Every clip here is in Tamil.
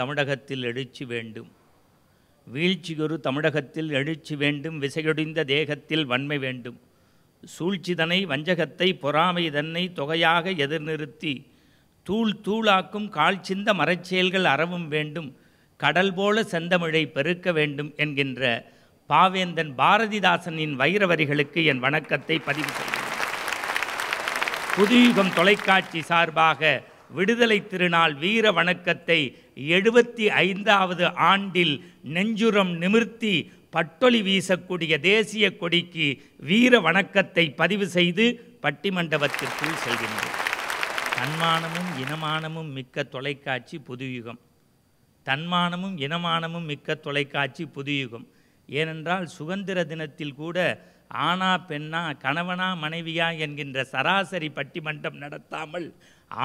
தமிழகத்தில் எழுச்சி வேண்டும் வீழ்ச்சியொரு தமிழகத்தில் எழுச்சி வேண்டும் விசையொடிந்த தேகத்தில் வன்மை வேண்டும் சூழ்ச்சிதனை வஞ்சகத்தை பொறாமை தன்னை தொகையாக எதிர்நிறுத்தி தூள் தூளாக்கும் கால் சிந்த மரச்செயல்கள் அறவும் வேண்டும் கடல் போல செந்தமிழை பெருக்க வேண்டும் என்கின்ற பாவேந்தன் பாரதிதாசனின் வைரவரிகளுக்கு என் வணக்கத்தை பதிவு செய்கிறேன் புதுயுகம் தொலைக்காட்சி சார்பாக விடுதலை திருநாள் வீர வணக்கத்தை எழுபத்தி ஐந்தாவது ஆண்டில் நெஞ்சுரம் நிமிர்த்தி பட்டொலி வீசக்கூடிய தேசிய கொடிக்கு வீர வணக்கத்தை பதிவு செய்து பட்டிமண்டபத்திற்குள் செல்கின்றோம் தன்மானமும் இனமானமும் மிக்க தொலைக்காட்சி புதுயுகம் தன்மானமும் இனமானமும் மிக்க தொலைக்காட்சி புதுயுகம் ஏனென்றால் சுதந்திர தினத்தில் கூட ஆனா பெண்ணா கணவனா மனைவியா என்கின்ற சராசரி பட்டிமன்றம் நடத்தாமல்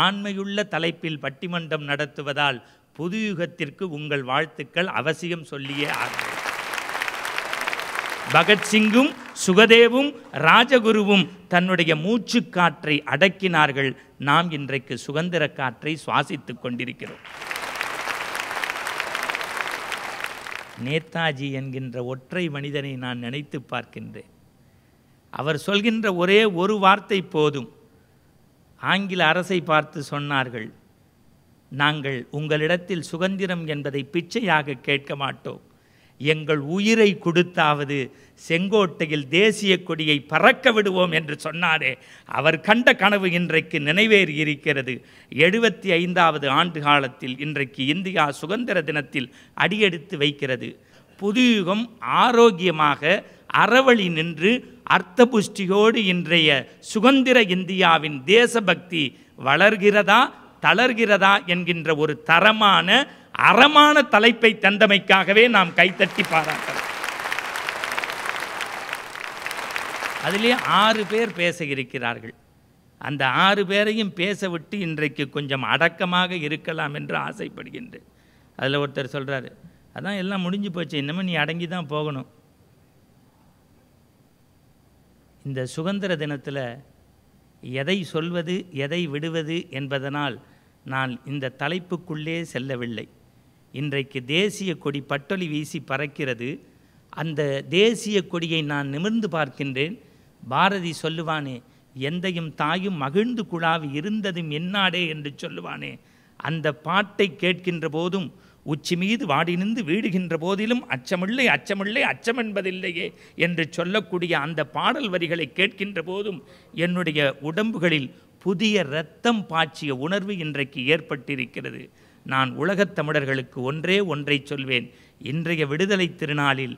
ஆண்மையுள்ள தலைப்பில் பட்டிமன்றம் நடத்துவதால் புது யுகத்திற்கு உங்கள் வாழ்த்துக்கள் அவசியம் சொல்லியே ஆகும் பகத்சிங்கும் சுகதேவும் ராஜகுருவும் தன்னுடைய மூச்சு காற்றை அடக்கினார்கள் நாம் இன்றைக்கு சுதந்திர காற்றை சுவாசித்துக் கொண்டிருக்கிறோம் நேதாஜி என்கின்ற ஒற்றை மனிதனை நான் நினைத்து பார்க்கின்றேன் அவர் சொல்கின்ற ஒரே ஒரு வார்த்தை போதும் ஆங்கில அரசை பார்த்து சொன்னார்கள் நாங்கள் உங்களிடத்தில் சுதந்திரம் என்பதை பிச்சையாக கேட்க மாட்டோம் எங்கள் உயிரை கொடுத்தாவது செங்கோட்டையில் தேசிய கொடியை பறக்க விடுவோம் என்று சொன்னாரே அவர் கண்ட கனவு இன்றைக்கு நினைவேறி இருக்கிறது எழுபத்தி ஐந்தாவது ஆண்டு காலத்தில் இன்றைக்கு இந்தியா சுதந்திர தினத்தில் அடியெடுத்து வைக்கிறது யுகம் ஆரோக்கியமாக அறவழி நின்று அர்த்தபுஷ்டியோடு இன்றைய சுதந்திர இந்தியாவின் தேசபக்தி வளர்கிறதா தளர்கிறதா என்கின்ற ஒரு தரமான அறமான தலைப்பை தந்தமைக்காகவே நாம் கைத்தட்டி பாராட்டலாம் அதிலே ஆறு பேர் பேச இருக்கிறார்கள் அந்த ஆறு பேரையும் பேச விட்டு இன்றைக்கு கொஞ்சம் அடக்கமாக இருக்கலாம் என்று ஆசைப்படுகின்றேன் அதில் ஒருத்தர் சொல்கிறாரு அதான் எல்லாம் முடிஞ்சு போச்சு இன்னமும் நீ அடங்கி தான் போகணும் இந்த சுதந்திர தினத்தில் எதை சொல்வது எதை விடுவது என்பதனால் நான் இந்த தலைப்புக்குள்ளே செல்லவில்லை இன்றைக்கு தேசிய கொடி பட்டொலி வீசி பறக்கிறது அந்த தேசிய கொடியை நான் நிமிர்ந்து பார்க்கின்றேன் பாரதி சொல்லுவானே எந்தையும் தாயும் மகிழ்ந்து குழாவி இருந்ததும் என்னாடே என்று சொல்லுவானே அந்த பாட்டை கேட்கின்ற போதும் உச்சி மீது வாடி நின்று வீடுகின்ற போதிலும் அச்சமில்லை அச்சமில்லை அச்சம் என்பதில்லையே என்று சொல்லக்கூடிய அந்த பாடல் வரிகளை கேட்கின்ற போதும் என்னுடைய உடம்புகளில் புதிய இரத்தம் பாய்ச்சிய உணர்வு இன்றைக்கு ஏற்பட்டிருக்கிறது நான் உலகத் தமிழர்களுக்கு ஒன்றே ஒன்றை சொல்வேன் இன்றைய விடுதலை திருநாளில்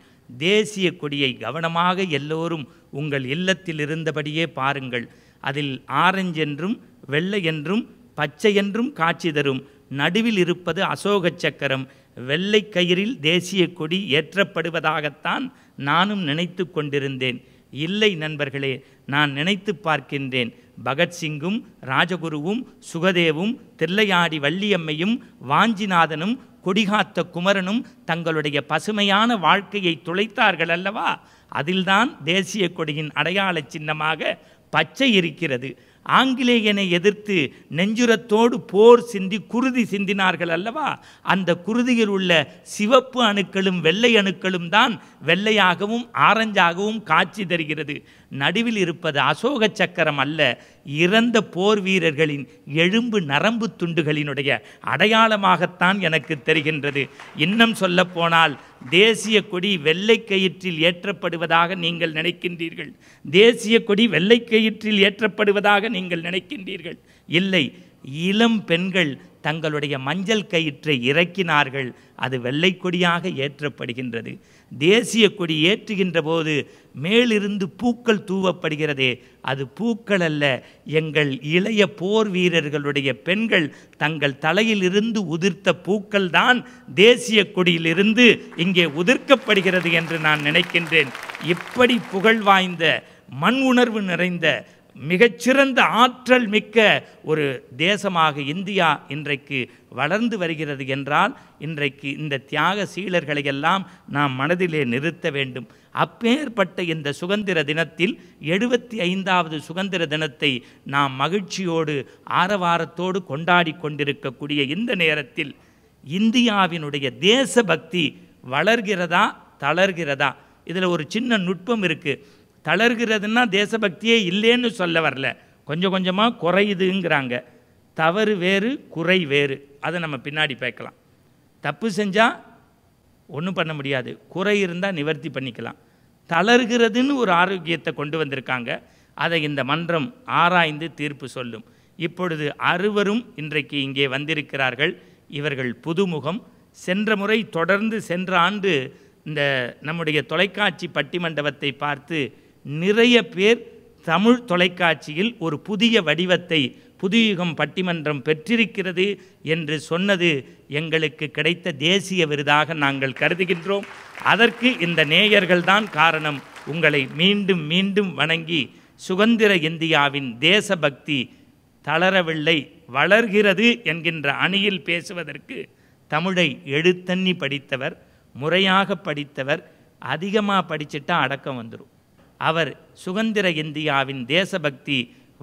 தேசிய கொடியை கவனமாக எல்லோரும் உங்கள் இல்லத்தில் இருந்தபடியே பாருங்கள் அதில் ஆரஞ்சு என்றும் வெள்ளை என்றும் பச்சை என்றும் காட்சி தரும் நடுவில் இருப்பது அசோக சக்கரம் வெள்ளை கயிறில் தேசிய கொடி ஏற்றப்படுவதாகத்தான் நானும் நினைத்து கொண்டிருந்தேன் இல்லை நண்பர்களே நான் நினைத்து பார்க்கின்றேன் பகத்சிங்கும் ராஜகுருவும் சுகதேவும் தில்லையாடி வள்ளியம்மையும் வாஞ்சிநாதனும் கொடிகாத்த குமரனும் தங்களுடைய பசுமையான வாழ்க்கையை துளைத்தார்கள் அல்லவா அதில்தான் தேசிய கொடியின் அடையாள சின்னமாக பச்சை இருக்கிறது ஆங்கிலேயனை எதிர்த்து நெஞ்சுரத்தோடு போர் சிந்தி குருதி சிந்தினார்கள் அல்லவா அந்த குருதியில் உள்ள சிவப்பு அணுக்களும் வெள்ளை அணுக்களும் தான் வெள்ளையாகவும் ஆரஞ்சாகவும் காட்சி தருகிறது நடுவில் இருப்பது அசோக சக்கரம் அல்ல இறந்த போர் வீரர்களின் எலும்பு நரம்பு துண்டுகளினுடைய அடையாளமாகத்தான் எனக்கு தெரிகின்றது இன்னும் சொல்லப்போனால் தேசிய கொடி வெள்ளை கயிற்றில் ஏற்றப்படுவதாக நீங்கள் நினைக்கின்றீர்கள் தேசிய கொடி வெள்ளை கயிற்றில் ஏற்றப்படுவதாக நீங்கள் நினைக்கின்றீர்கள் இல்லை இளம் பெண்கள் தங்களுடைய மஞ்சள் கயிற்றை இறக்கினார்கள் அது வெள்ளை கொடியாக ஏற்றப்படுகின்றது தேசிய கொடி ஏற்றுகின்ற போது மேலிருந்து பூக்கள் தூவப்படுகிறதே அது பூக்கள் அல்ல எங்கள் இளைய போர் வீரர்களுடைய பெண்கள் தங்கள் தலையிலிருந்து உதிர்த்த பூக்கள் தான் தேசிய கொடியிலிருந்து இங்கே உதிர்க்கப்படுகிறது என்று நான் நினைக்கின்றேன் இப்படி புகழ் வாய்ந்த மண் உணர்வு நிறைந்த மிகச்சிறந்த ஆற்றல் மிக்க ஒரு தேசமாக இந்தியா இன்றைக்கு வளர்ந்து வருகிறது என்றால் இன்றைக்கு இந்த தியாக சீலர்களை எல்லாம் நாம் மனதிலே நிறுத்த வேண்டும் அப்பேற்பட்ட இந்த சுதந்திர தினத்தில் எழுபத்தி ஐந்தாவது சுதந்திர தினத்தை நாம் மகிழ்ச்சியோடு ஆரவாரத்தோடு கொண்டாடி கொண்டிருக்கக்கூடிய இந்த நேரத்தில் இந்தியாவினுடைய தேசபக்தி வளர்கிறதா தளர்கிறதா இதில் ஒரு சின்ன நுட்பம் இருக்குது தளர்கிறதுன்னா தேசபக்தியே இல்லைன்னு சொல்ல வரல கொஞ்சம் கொஞ்சமாக குறையுதுங்கிறாங்க தவறு வேறு குறை வேறு அதை நம்ம பின்னாடி பார்க்கலாம் தப்பு செஞ்சால் ஒன்றும் பண்ண முடியாது குறை இருந்தால் நிவர்த்தி பண்ணிக்கலாம் தளர்கிறதுன்னு ஒரு ஆரோக்கியத்தை கொண்டு வந்திருக்காங்க அதை இந்த மன்றம் ஆராய்ந்து தீர்ப்பு சொல்லும் இப்பொழுது அறுவரும் இன்றைக்கு இங்கே வந்திருக்கிறார்கள் இவர்கள் புதுமுகம் சென்ற முறை தொடர்ந்து சென்ற ஆண்டு இந்த நம்முடைய தொலைக்காட்சி பட்டி மண்டபத்தை பார்த்து நிறைய பேர் தமிழ் தொலைக்காட்சியில் ஒரு புதிய வடிவத்தை புதுயுகம் பட்டிமன்றம் பெற்றிருக்கிறது என்று சொன்னது எங்களுக்கு கிடைத்த தேசிய விருதாக நாங்கள் கருதுகின்றோம் அதற்கு இந்த நேயர்கள்தான் காரணம் உங்களை மீண்டும் மீண்டும் வணங்கி சுதந்திர இந்தியாவின் தேசபக்தி தளரவில்லை வளர்கிறது என்கின்ற அணியில் பேசுவதற்கு தமிழை எழுத்தண்ணி படித்தவர் முறையாக படித்தவர் அதிகமாக படிச்சுட்டா அடக்கம் வந்துடும் அவர் சுதந்திர இந்தியாவின் தேசபக்தி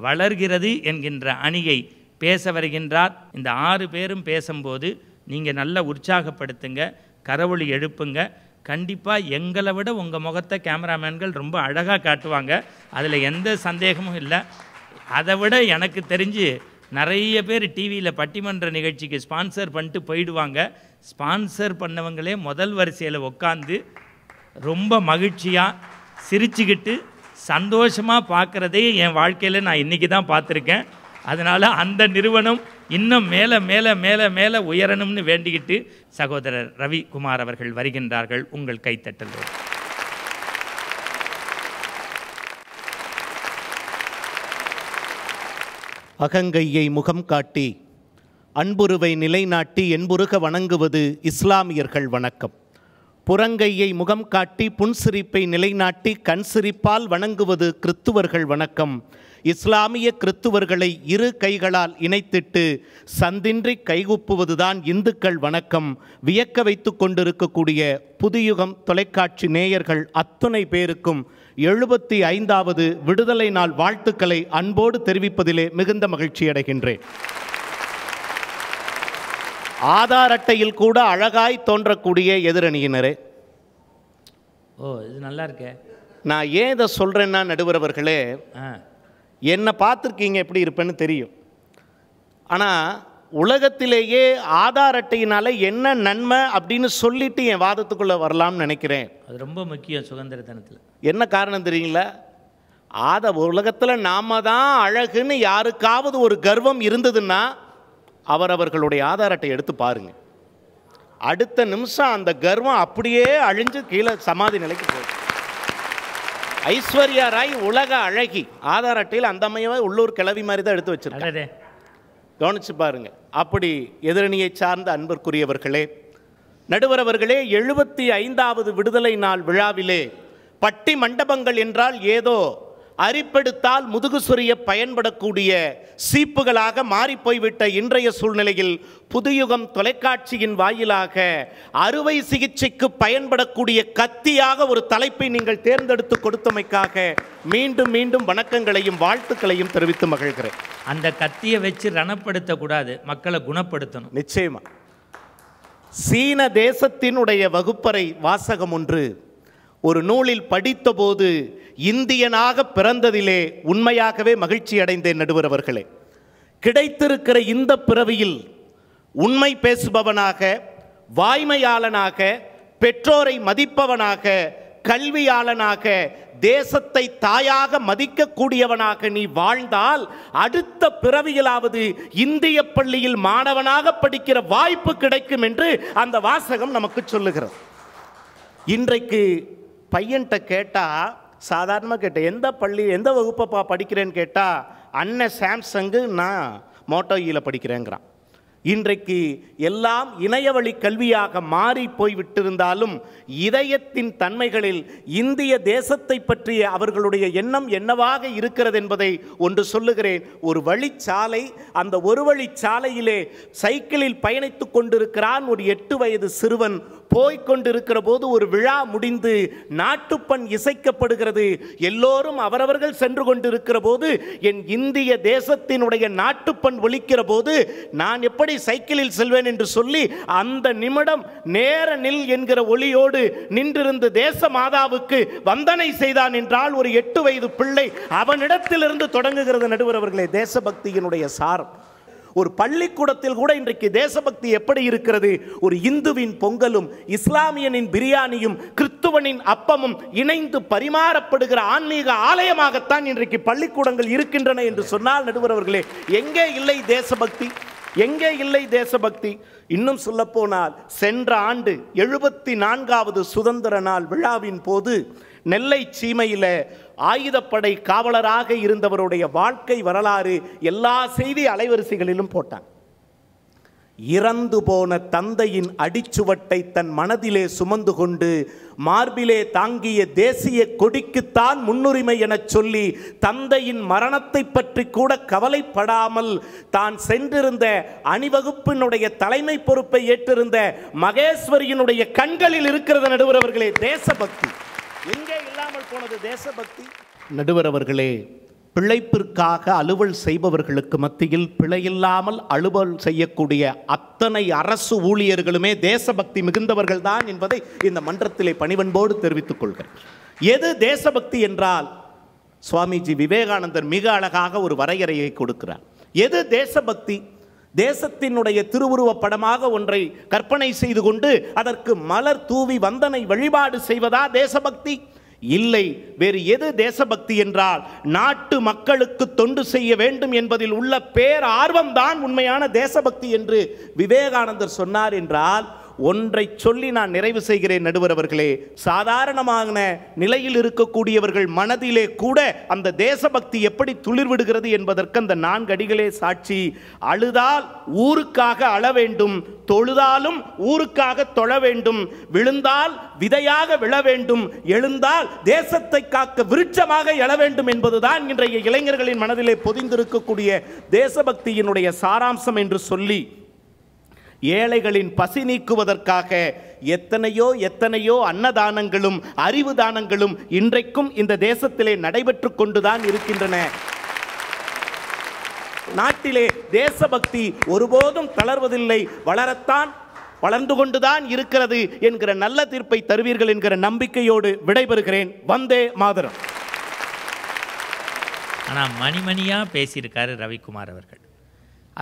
வளர்கிறது என்கின்ற அணியை பேச வருகின்றார் இந்த ஆறு பேரும் பேசும்போது நீங்கள் நல்லா உற்சாகப்படுத்துங்க கரவொளி எழுப்புங்க கண்டிப்பாக எங்களை விட உங்கள் முகத்தை கேமராமேன்கள் ரொம்ப அழகாக காட்டுவாங்க அதில் எந்த சந்தேகமும் இல்லை அதை விட எனக்கு தெரிஞ்சு நிறைய பேர் டிவியில் பட்டிமன்ற நிகழ்ச்சிக்கு ஸ்பான்சர் பண்ணிட்டு போயிடுவாங்க ஸ்பான்சர் பண்ணவங்களே முதல் வரிசையில் உட்காந்து ரொம்ப மகிழ்ச்சியாக சிரிச்சுக்கிட்டு சந்தோஷமாக பார்க்குறதே என் வாழ்க்கையில் நான் இன்றைக்கி தான் பார்த்துருக்கேன் அதனால் அந்த நிறுவனம் இன்னும் மேலே மேலே மேலே மேலே உயரணும்னு வேண்டிக்கிட்டு சகோதரர் ரவிக்குமார் அவர்கள் வருகின்றார்கள் உங்கள் கைத்தட்டல் அகங்கையை முகம் காட்டி அன்புருவை நிலைநாட்டி என்புருக வணங்குவது இஸ்லாமியர்கள் வணக்கம் புறங்கையை முகம் காட்டி புன்சிரிப்பை நிலைநாட்டி கண் சிரிப்பால் வணங்குவது கிறித்துவர்கள் வணக்கம் இஸ்லாமிய கிறித்துவர்களை இரு கைகளால் இணைத்திட்டு சந்தின்றி கைகுப்புவதுதான் இந்துக்கள் வணக்கம் வியக்க வைத்து கொண்டிருக்கக்கூடிய புதியுகம் தொலைக்காட்சி நேயர்கள் அத்துணை பேருக்கும் எழுபத்தி ஐந்தாவது விடுதலை நாள் வாழ்த்துக்களை அன்போடு தெரிவிப்பதிலே மிகுந்த மகிழ்ச்சி அடைகின்றேன் ஆதார் அட்டையில் கூட அழகாய் தோன்றக்கூடிய எதிரணியினரே ஓ இது நல்லா இருக்கே நான் ஏன் இதை சொல்கிறேன்னா நடுவரவர்களே என்னை பார்த்துருக்கீங்க எப்படி இருப்பேன்னு தெரியும் ஆனால் உலகத்திலேயே ஆதார் அட்டையினால் என்ன நன்மை அப்படின்னு சொல்லிட்டு என் வாதத்துக்குள்ளே வரலாம்னு நினைக்கிறேன் அது ரொம்ப முக்கியம் சுதந்திர தினத்தில் என்ன காரணம் தெரியுங்களா ஆத உலகத்தில் நாம் தான் அழகுன்னு யாருக்காவது ஒரு கர்வம் இருந்ததுன்னா அவரவர்களுடைய ஆதார் அட்டை எடுத்து பாருங்கள் அடுத்த நிமிஷம் அந்த கர்வம் அப்படியே அழிஞ்சு கீழே சமாதி நிலைக்கு போகுது ஐஸ்வர்யா ராய் உலக அழகி ஆதார் அட்டையில் அந்த அம்மையவை உள்ளூர் கிளவி மாதிரி தான் எடுத்து வச்சிருக்காங்க கவனிச்சு பாருங்க அப்படி எதிரணியை சார்ந்த அன்பிற்குரியவர்களே நடுவரவர்களே எழுபத்தி ஐந்தாவது விடுதலை நாள் விழாவிலே பட்டி மண்டபங்கள் என்றால் ஏதோ அரிப்பெடுத்தால் முதுகு சுரிய பயன்படக்கூடிய சீப்புகளாக மாறிப்போய்விட்ட இன்றைய சூழ்நிலையில் புதுயுகம் தொலைக்காட்சியின் வாயிலாக அறுவை சிகிச்சைக்கு பயன்படக்கூடிய கத்தியாக ஒரு தலைப்பை நீங்கள் தேர்ந்தெடுத்து கொடுத்தமைக்காக மீண்டும் மீண்டும் வணக்கங்களையும் வாழ்த்துக்களையும் தெரிவித்து மகிழ்கிறேன் அந்த கத்தியை வச்சு ரணப்படுத்தக்கூடாது மக்களை குணப்படுத்தணும் நிச்சயமா சீன தேசத்தினுடைய வகுப்பறை வாசகம் ஒன்று ஒரு நூலில் படித்தபோது இந்தியனாக பிறந்ததிலே உண்மையாகவே மகிழ்ச்சி அடைந்தேன் நடுவர் அவர்களே கிடைத்திருக்கிற இந்த பிறவியில் உண்மை பேசுபவனாக வாய்மையாளனாக பெற்றோரை மதிப்பவனாக கல்வியாளனாக தேசத்தை தாயாக மதிக்கக்கூடியவனாக நீ வாழ்ந்தால் அடுத்த பிறவியிலாவது இந்திய பள்ளியில் மாணவனாக படிக்கிற வாய்ப்பு கிடைக்கும் என்று அந்த வாசகம் நமக்கு சொல்லுகிறது இன்றைக்கு பையன்கிட்ட கேட்டால் சாதாரணமாக கேட்டேன் எந்த பள்ளி எந்த வகுப்பப்பா படிக்கிறேன்னு கேட்டால் அண்ணன் சாம்சங்கு நான் மோட்டோயில் படிக்கிறேங்கிறான் இன்றைக்கு எல்லாம் இணையவழி கல்வியாக மாறி போய் விட்டிருந்தாலும் இதயத்தின் தன்மைகளில் இந்திய தேசத்தை பற்றிய அவர்களுடைய எண்ணம் என்னவாக இருக்கிறது என்பதை ஒன்று சொல்லுகிறேன் ஒரு வழிச்சாலை அந்த ஒரு வழிச்சாலையிலே சைக்கிளில் பயணித்து கொண்டிருக்கிறான் ஒரு எட்டு வயது சிறுவன் கொண்டிருக்கிற போது ஒரு விழா முடிந்து நாட்டுப்பண் இசைக்கப்படுகிறது எல்லோரும் அவரவர்கள் சென்று கொண்டிருக்கிற போது என் இந்திய தேசத்தினுடைய நாட்டுப்பண் ஒழிக்கிற போது நான் எப்படி சைக்கிளில் செல்வேன் என்று சொல்லி அந்த நிமிடம் நேர நில் என்கிற ஒளியோடு நின்றிருந்து தேச மாதாவுக்கு வந்தனை செய்தான் என்றால் ஒரு எட்டு வயது பிள்ளை அவனிடத்திலிருந்து தொடங்குகிறது நடுவர் அவர்களே தேசபக்தியினுடைய சாரம் ஒரு பள்ளிக்கூடத்தில் கூட இன்றைக்கு தேசபக்தி எப்படி இருக்கிறது ஒரு இந்துவின் பொங்கலும் இஸ்லாமியனின் பிரியாணியும் கிறிஸ்துவனின் அப்பமும் இணைந்து பரிமாறப்படுகிற ஆன்மீக ஆலயமாகத்தான் இன்றைக்கு பள்ளிக்கூடங்கள் இருக்கின்றன என்று சொன்னால் நடுவரவர்களே எங்கே இல்லை தேசபக்தி எங்கே இல்லை தேசபக்தி இன்னும் சொல்லப்போனால் சென்ற ஆண்டு எழுபத்தி நான்காவது சுதந்திர நாள் விழாவின் போது நெல்லை சீமையில் ஆயுதப்படை காவலராக இருந்தவருடைய வாழ்க்கை வரலாறு எல்லா செய்தி அலைவரிசைகளிலும் போட்டாங்க இறந்து போன தந்தையின் அடிச்சுவட்டை தன் மனதிலே சுமந்து கொண்டு மார்பிலே தாங்கிய தேசிய கொடிக்குத்தான் முன்னுரிமை எனச் சொல்லி தந்தையின் மரணத்தை பற்றி கூட கவலைப்படாமல் தான் சென்றிருந்த அணிவகுப்பினுடைய தலைமை பொறுப்பை ஏற்றிருந்த மகேஸ்வரியினுடைய கண்களில் இருக்கிறது அவர்களே தேசபக்தி எங்க இல்லாமல் போனது தேசபக்தி நடுவர் அவர்களே பிழைப்பிற்காக அலுவல் செய்பவர்களுக்கு மத்தியில் பிழையில்லாமல் அலுவல் செய்யக்கூடிய அத்தனை அரசு ஊழியர்களுமே தேசபக்தி மிகுந்தவர்கள் தான் என்பதை இந்த மன்றத்திலே பணிவன்போடு தெரிவித்துக் கொள்கிறேன் எது தேசபக்தி என்றால் சுவாமிஜி விவேகானந்தர் மிக அழகாக ஒரு வரையறையை கொடுக்கிறார் எது தேசபக்தி தேசத்தினுடைய திருவுருவ படமாக ஒன்றை கற்பனை செய்து கொண்டு அதற்கு மலர் தூவி வந்தனை வழிபாடு செய்வதா தேசபக்தி இல்லை வேறு எது தேசபக்தி என்றால் நாட்டு மக்களுக்கு தொண்டு செய்ய வேண்டும் என்பதில் உள்ள பேர் ஆர்வம்தான் உண்மையான தேசபக்தி என்று விவேகானந்தர் சொன்னார் என்றால் ஒன்றை சொல்லி நான் நிறைவு செய்கிறேன் நடுவரவர்களே சாதாரணமான நிலையில் இருக்கக்கூடியவர்கள் மனதிலே கூட அந்த தேசபக்தி எப்படி துளிர்விடுகிறது என்பதற்கு அந்த நான்கு அடிகளே சாட்சி அழுதால் ஊருக்காக அழ வேண்டும் தொழுதாலும் ஊருக்காக தொழ வேண்டும் விழுந்தால் விதையாக விழ வேண்டும் எழுந்தால் தேசத்தை காக்க விருட்சமாக எழ வேண்டும் என்பதுதான் இன்றைய இளைஞர்களின் மனதிலே பொதிந்திருக்கக்கூடிய தேசபக்தியினுடைய சாராம்சம் என்று சொல்லி ஏழைகளின் பசி நீக்குவதற்காக எத்தனையோ எத்தனையோ அன்னதானங்களும் அறிவு தானங்களும் இன்றைக்கும் இந்த தேசத்திலே நடைபெற்று கொண்டுதான் இருக்கின்றன நாட்டிலே தேசபக்தி ஒருபோதும் தளர்வதில்லை வளரத்தான் வளர்ந்து கொண்டுதான் இருக்கிறது என்கிற நல்ல தீர்ப்பை தருவீர்கள் என்கிற நம்பிக்கையோடு விடைபெறுகிறேன் வந்தே மாதரம் ஆனால் மணிமணியாக பேசியிருக்காரு ரவிக்குமார் அவர்கள்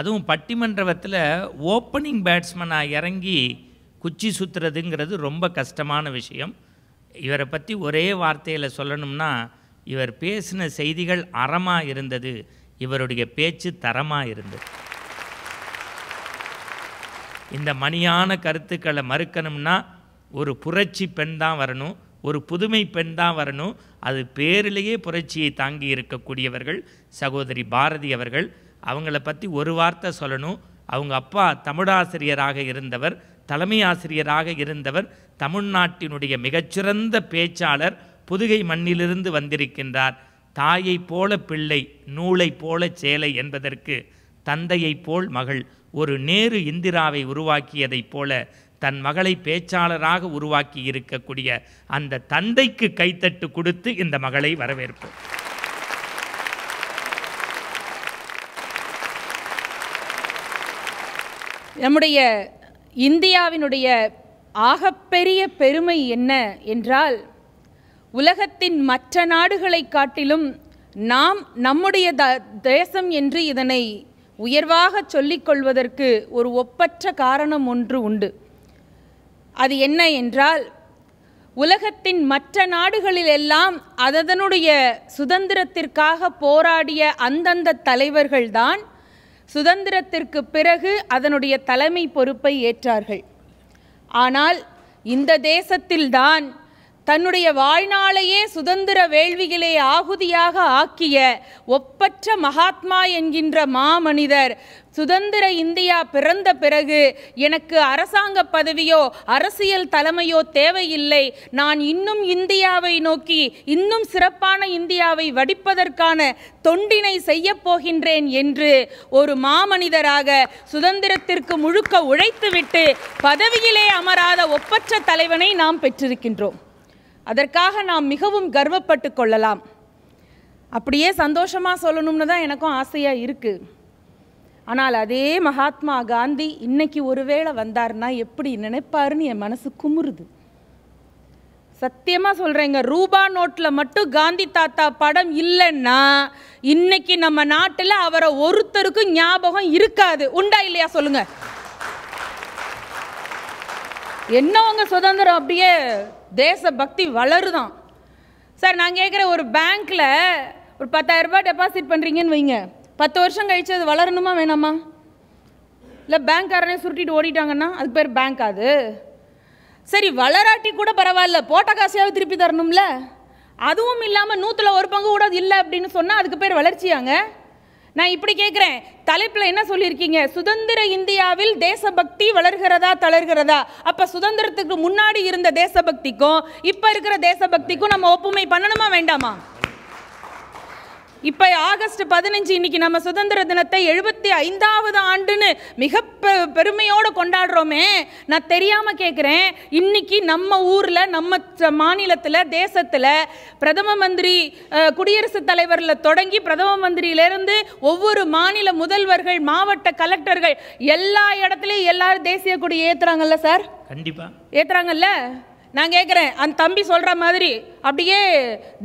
அதுவும் பட்டிமன்றத்தில் ஓப்பனிங் பேட்ஸ்மனாக இறங்கி குச்சி சுற்றுறதுங்கிறது ரொம்ப கஷ்டமான விஷயம் இவரை பற்றி ஒரே வார்த்தையில் சொல்லணும்னா இவர் பேசின செய்திகள் அறமாக இருந்தது இவருடைய பேச்சு தரமாக இருந்தது இந்த மணியான கருத்துக்களை மறுக்கணும்னா ஒரு புரட்சி பெண் தான் வரணும் ஒரு புதுமை பெண் தான் வரணும் அது பேரிலேயே புரட்சியை தாங்கி இருக்கக்கூடியவர்கள் சகோதரி பாரதி அவர்கள் அவங்கள பற்றி ஒரு வார்த்தை சொல்லணும் அவங்க அப்பா தமிழாசிரியராக இருந்தவர் தலைமை ஆசிரியராக இருந்தவர் தமிழ்நாட்டினுடைய மிகச்சிறந்த பேச்சாளர் புதுகை மண்ணிலிருந்து வந்திருக்கின்றார் தாயை போல பிள்ளை நூலை போல சேலை என்பதற்கு தந்தையைப் போல் மகள் ஒரு நேரு இந்திராவை உருவாக்கியதைப் போல தன் மகளை பேச்சாளராக உருவாக்கி இருக்கக்கூடிய அந்த தந்தைக்கு கைத்தட்டு கொடுத்து இந்த மகளை வரவேற்போம் நம்முடைய இந்தியாவினுடைய ஆகப்பெரிய பெருமை என்ன என்றால் உலகத்தின் மற்ற நாடுகளை காட்டிலும் நாம் நம்முடைய த தேசம் என்று இதனை உயர்வாக சொல்லிக்கொள்வதற்கு ஒரு ஒப்பற்ற காரணம் ஒன்று உண்டு அது என்ன என்றால் உலகத்தின் மற்ற நாடுகளிலெல்லாம் அதனுடைய சுதந்திரத்திற்காக போராடிய அந்தந்த தலைவர்கள்தான் சுதந்திரத்திற்கு பிறகு அதனுடைய தலைமை பொறுப்பை ஏற்றார்கள் ஆனால் இந்த தேசத்தில்தான் தன்னுடைய வாழ்நாளையே சுதந்திர வேள்வியிலே ஆகுதியாக ஆக்கிய ஒப்பற்ற மகாத்மா என்கின்ற மாமனிதர் சுதந்திர இந்தியா பிறந்த பிறகு எனக்கு அரசாங்க பதவியோ அரசியல் தலைமையோ தேவையில்லை நான் இன்னும் இந்தியாவை நோக்கி இன்னும் சிறப்பான இந்தியாவை வடிப்பதற்கான தொண்டினை செய்யப்போகின்றேன் என்று ஒரு மாமனிதராக சுதந்திரத்திற்கு முழுக்க உழைத்துவிட்டு பதவியிலே அமராத ஒப்பற்ற தலைவனை நாம் பெற்றிருக்கின்றோம் அதற்காக நாம் மிகவும் கர்வப்பட்டு கொள்ளலாம் அப்படியே சந்தோஷமாக சொல்லணும்னு தான் எனக்கும் ஆசையாக இருக்குது ஆனால் அதே மகாத்மா காந்தி இன்னைக்கு ஒருவேளை வந்தார்னா எப்படி நினைப்பாருன்னு என் மனசு குமுறுது சத்தியமாக சொல்கிறேங்க ரூபா நோட்டில் மட்டும் காந்தி தாத்தா படம் இல்லைன்னா இன்னைக்கு நம்ம நாட்டில் அவரை ஒருத்தருக்கும் ஞாபகம் இருக்காது உண்டா இல்லையா சொல்லுங்க என்னவங்க சுதந்திரம் அப்படியே தேசபக்தி வளருதான் சார் நான் கேட்குற ஒரு பேங்க்கில் ஒரு பத்தாயிரம் ரூபாய் டெபாசிட் பண்ணுறீங்கன்னு வைங்க பத்து வருஷம் கழிச்சு அது வளரணுமா வேணாமா இல்லை பேங்க்காரனே சுருட்டிட்டு ஓடிட்டாங்கன்னா அதுக்கு பேர் பேங்க் அது சரி வளராட்டி கூட பரவாயில்ல போட்ட காசையாவது திருப்பி தரணும்ல அதுவும் இல்லாமல் நூற்றில் ஒரு பங்கு கூட இல்லை அப்படின்னு சொன்னால் அதுக்கு பேர் வளர்ச்சியாங்க நான் இப்படி கேட்குறேன் தலைப்பில் என்ன சொல்லியிருக்கீங்க சுதந்திர இந்தியாவில் தேசபக்தி வளர்கிறதா தளர்கிறதா அப்போ சுதந்திரத்துக்கு முன்னாடி இருந்த தேசபக்திக்கும் இப்போ இருக்கிற தேசபக்திக்கும் நம்ம ஒப்புமை பண்ணணுமா வேண்டாமா இப்போ ஆகஸ்ட் பதினஞ்சு இன்னைக்கு நம்ம சுதந்திர தினத்தை எழுபத்தி ஐந்தாவது ஆண்டுன்னு மிக பெருமையோடு கொண்டாடுறோமே நான் தெரியாமல் கேட்குறேன் இன்னைக்கு நம்ம ஊரில் நம்ம மாநிலத்தில் தேசத்தில் பிரதம மந்திரி குடியரசுத் தலைவரில் தொடங்கி பிரதம மந்திரியிலேருந்து ஒவ்வொரு மாநில முதல்வர்கள் மாவட்ட கலெக்டர்கள் எல்லா இடத்துலையும் எல்லாரும் தேசிய கொடி ஏற்றுறாங்கல்ல சார் கண்டிப்பாக ஏற்றுறாங்கல்ல நான் கேட்குறேன் அந்த தம்பி சொல்கிற மாதிரி அப்படியே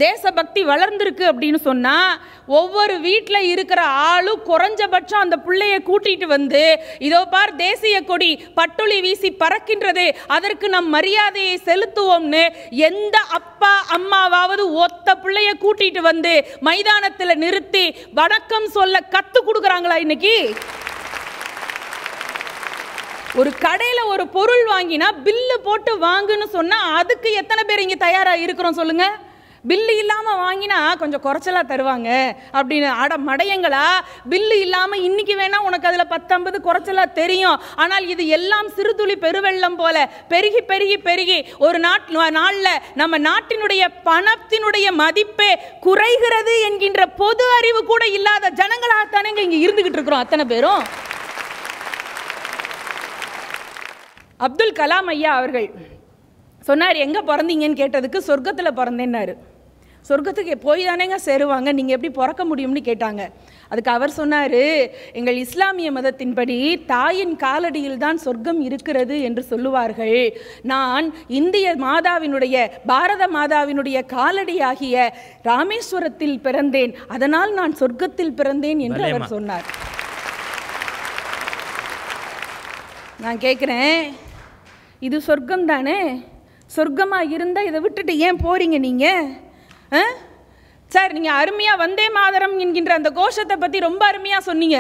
தேசபக்தி வளர்ந்துருக்கு அப்படின்னு சொன்னால் ஒவ்வொரு வீட்டில் இருக்கிற ஆளும் குறைஞ்சபட்சம் அந்த பிள்ளையை கூட்டிகிட்டு வந்து இதோ பார் தேசிய கொடி பட்டுளி வீசி பறக்கின்றது அதற்கு நம் மரியாதையை செலுத்துவோம்னு எந்த அப்பா அம்மாவாவது ஒத்த பிள்ளைய கூட்டிகிட்டு வந்து மைதானத்தில் நிறுத்தி வணக்கம் சொல்ல கற்றுக் கொடுக்குறாங்களா இன்னைக்கு ஒரு கடையில் ஒரு பொருள் வாங்கினா பில்லு போட்டு வாங்குன்னு சொன்னால் அதுக்கு எத்தனை பேர் இங்கே தயாராக இருக்கிறோம் சொல்லுங்கள் பில்லு இல்லாமல் வாங்கினா கொஞ்சம் குறைச்சலாக தருவாங்க அப்படின்னு அட மடையங்களா பில்லு இல்லாமல் இன்னைக்கு வேணால் உனக்கு அதில் பத்தம்பது குறைச்சலாக தெரியும் ஆனால் இது எல்லாம் சிறுதுளி பெருவெள்ளம் போல பெருகி பெருகி பெருகி ஒரு நாட் நாளில் நம்ம நாட்டினுடைய பணத்தினுடைய மதிப்பே குறைகிறது என்கின்ற பொது அறிவு கூட இல்லாத ஜனங்களாகத்தானே இங்கே இருந்துக்கிட்டு இருக்கிறோம் அத்தனை பேரும் அப்துல் கலாம் ஐயா அவர்கள் சொன்னார் எங்கே பிறந்தீங்கன்னு கேட்டதுக்கு சொர்க்கத்தில் பிறந்தேன்னாரு சொர்க்கத்துக்கு போய் தானேங்க சேருவாங்க நீங்கள் எப்படி பிறக்க முடியும்னு கேட்டாங்க அதுக்கு அவர் சொன்னார் எங்கள் இஸ்லாமிய மதத்தின்படி தாயின் காலடியில் தான் சொர்க்கம் இருக்கிறது என்று சொல்லுவார்கள் நான் இந்திய மாதாவினுடைய பாரத மாதாவினுடைய காலடியாகிய ராமேஸ்வரத்தில் பிறந்தேன் அதனால் நான் சொர்க்கத்தில் பிறந்தேன் என்று அவர் சொன்னார் நான் கேட்குறேன் இது சொர்க்கம் தானே சொர்க்கமாக இருந்தால் இதை விட்டுட்டு ஏன் போகிறீங்க நீங்கள் சார் நீங்கள் அருமையாக வந்தே மாதரம் என்கின்ற அந்த கோஷத்தை பற்றி ரொம்ப அருமையாக சொன்னீங்க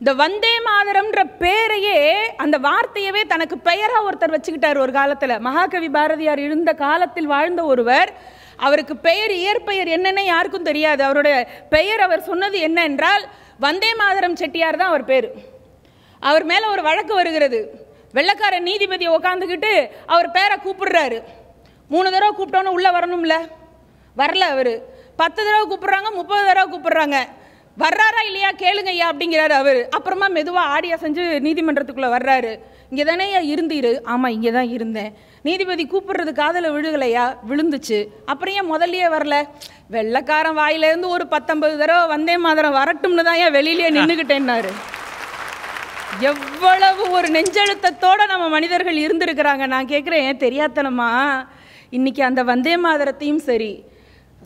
இந்த வந்தே மாதரம்ன்ற பேரையே அந்த வார்த்தையவே தனக்கு பெயராக ஒருத்தர் வச்சுக்கிட்டார் ஒரு காலத்தில் மகாகவி பாரதியார் இருந்த காலத்தில் வாழ்ந்த ஒருவர் அவருக்கு பெயர் இயற்பெயர் என்னென்ன யாருக்கும் தெரியாது அவருடைய பெயர் அவர் சொன்னது என்ன என்றால் வந்தே மாதரம் செட்டியார் தான் அவர் பேர் அவர் மேலே ஒரு வழக்கு வருகிறது வெள்ளக்கார நீதிபதியை உக்காந்துக்கிட்டு அவர் பேரை கூப்பிடுறாரு மூணு தடவை கூப்பிட்டோன்னு உள்ளே வரணும்ல வரல அவர் பத்து தடவை கூப்பிட்றாங்க முப்பது தடவை கூப்பிட்றாங்க வர்றாரா இல்லையா கேளுங்க ஐயா அப்படிங்கிறாரு அவர் அப்புறமா மெதுவாக ஆடியா செஞ்சு நீதிமன்றத்துக்குள்ளே வர்றாரு இங்கே தானே ஐயா இருந்தீரு ஆமாம் இங்கே தான் இருந்தேன் நீதிபதி கூப்பிடுறது காதலை விழுகலையா விழுந்துச்சு அப்புறம் ஏன் முதல்லையே வரல வெள்ளக்காரன் வாயிலேருந்து ஒரு பத்தொன்பது தடவை வந்தே மாதிரி வரட்டும்னு தான் ஏன் வெளியிலேயே நின்றுக்கிட்டேன்னாரு எவ்வளவு ஒரு நெஞ்சழுத்தத்தோடு நம்ம மனிதர்கள் இருந்திருக்கிறாங்க நான் கேட்குறேன் தெரியாத்தனமா இன்றைக்கி அந்த வந்தே மாதரத்தையும் சரி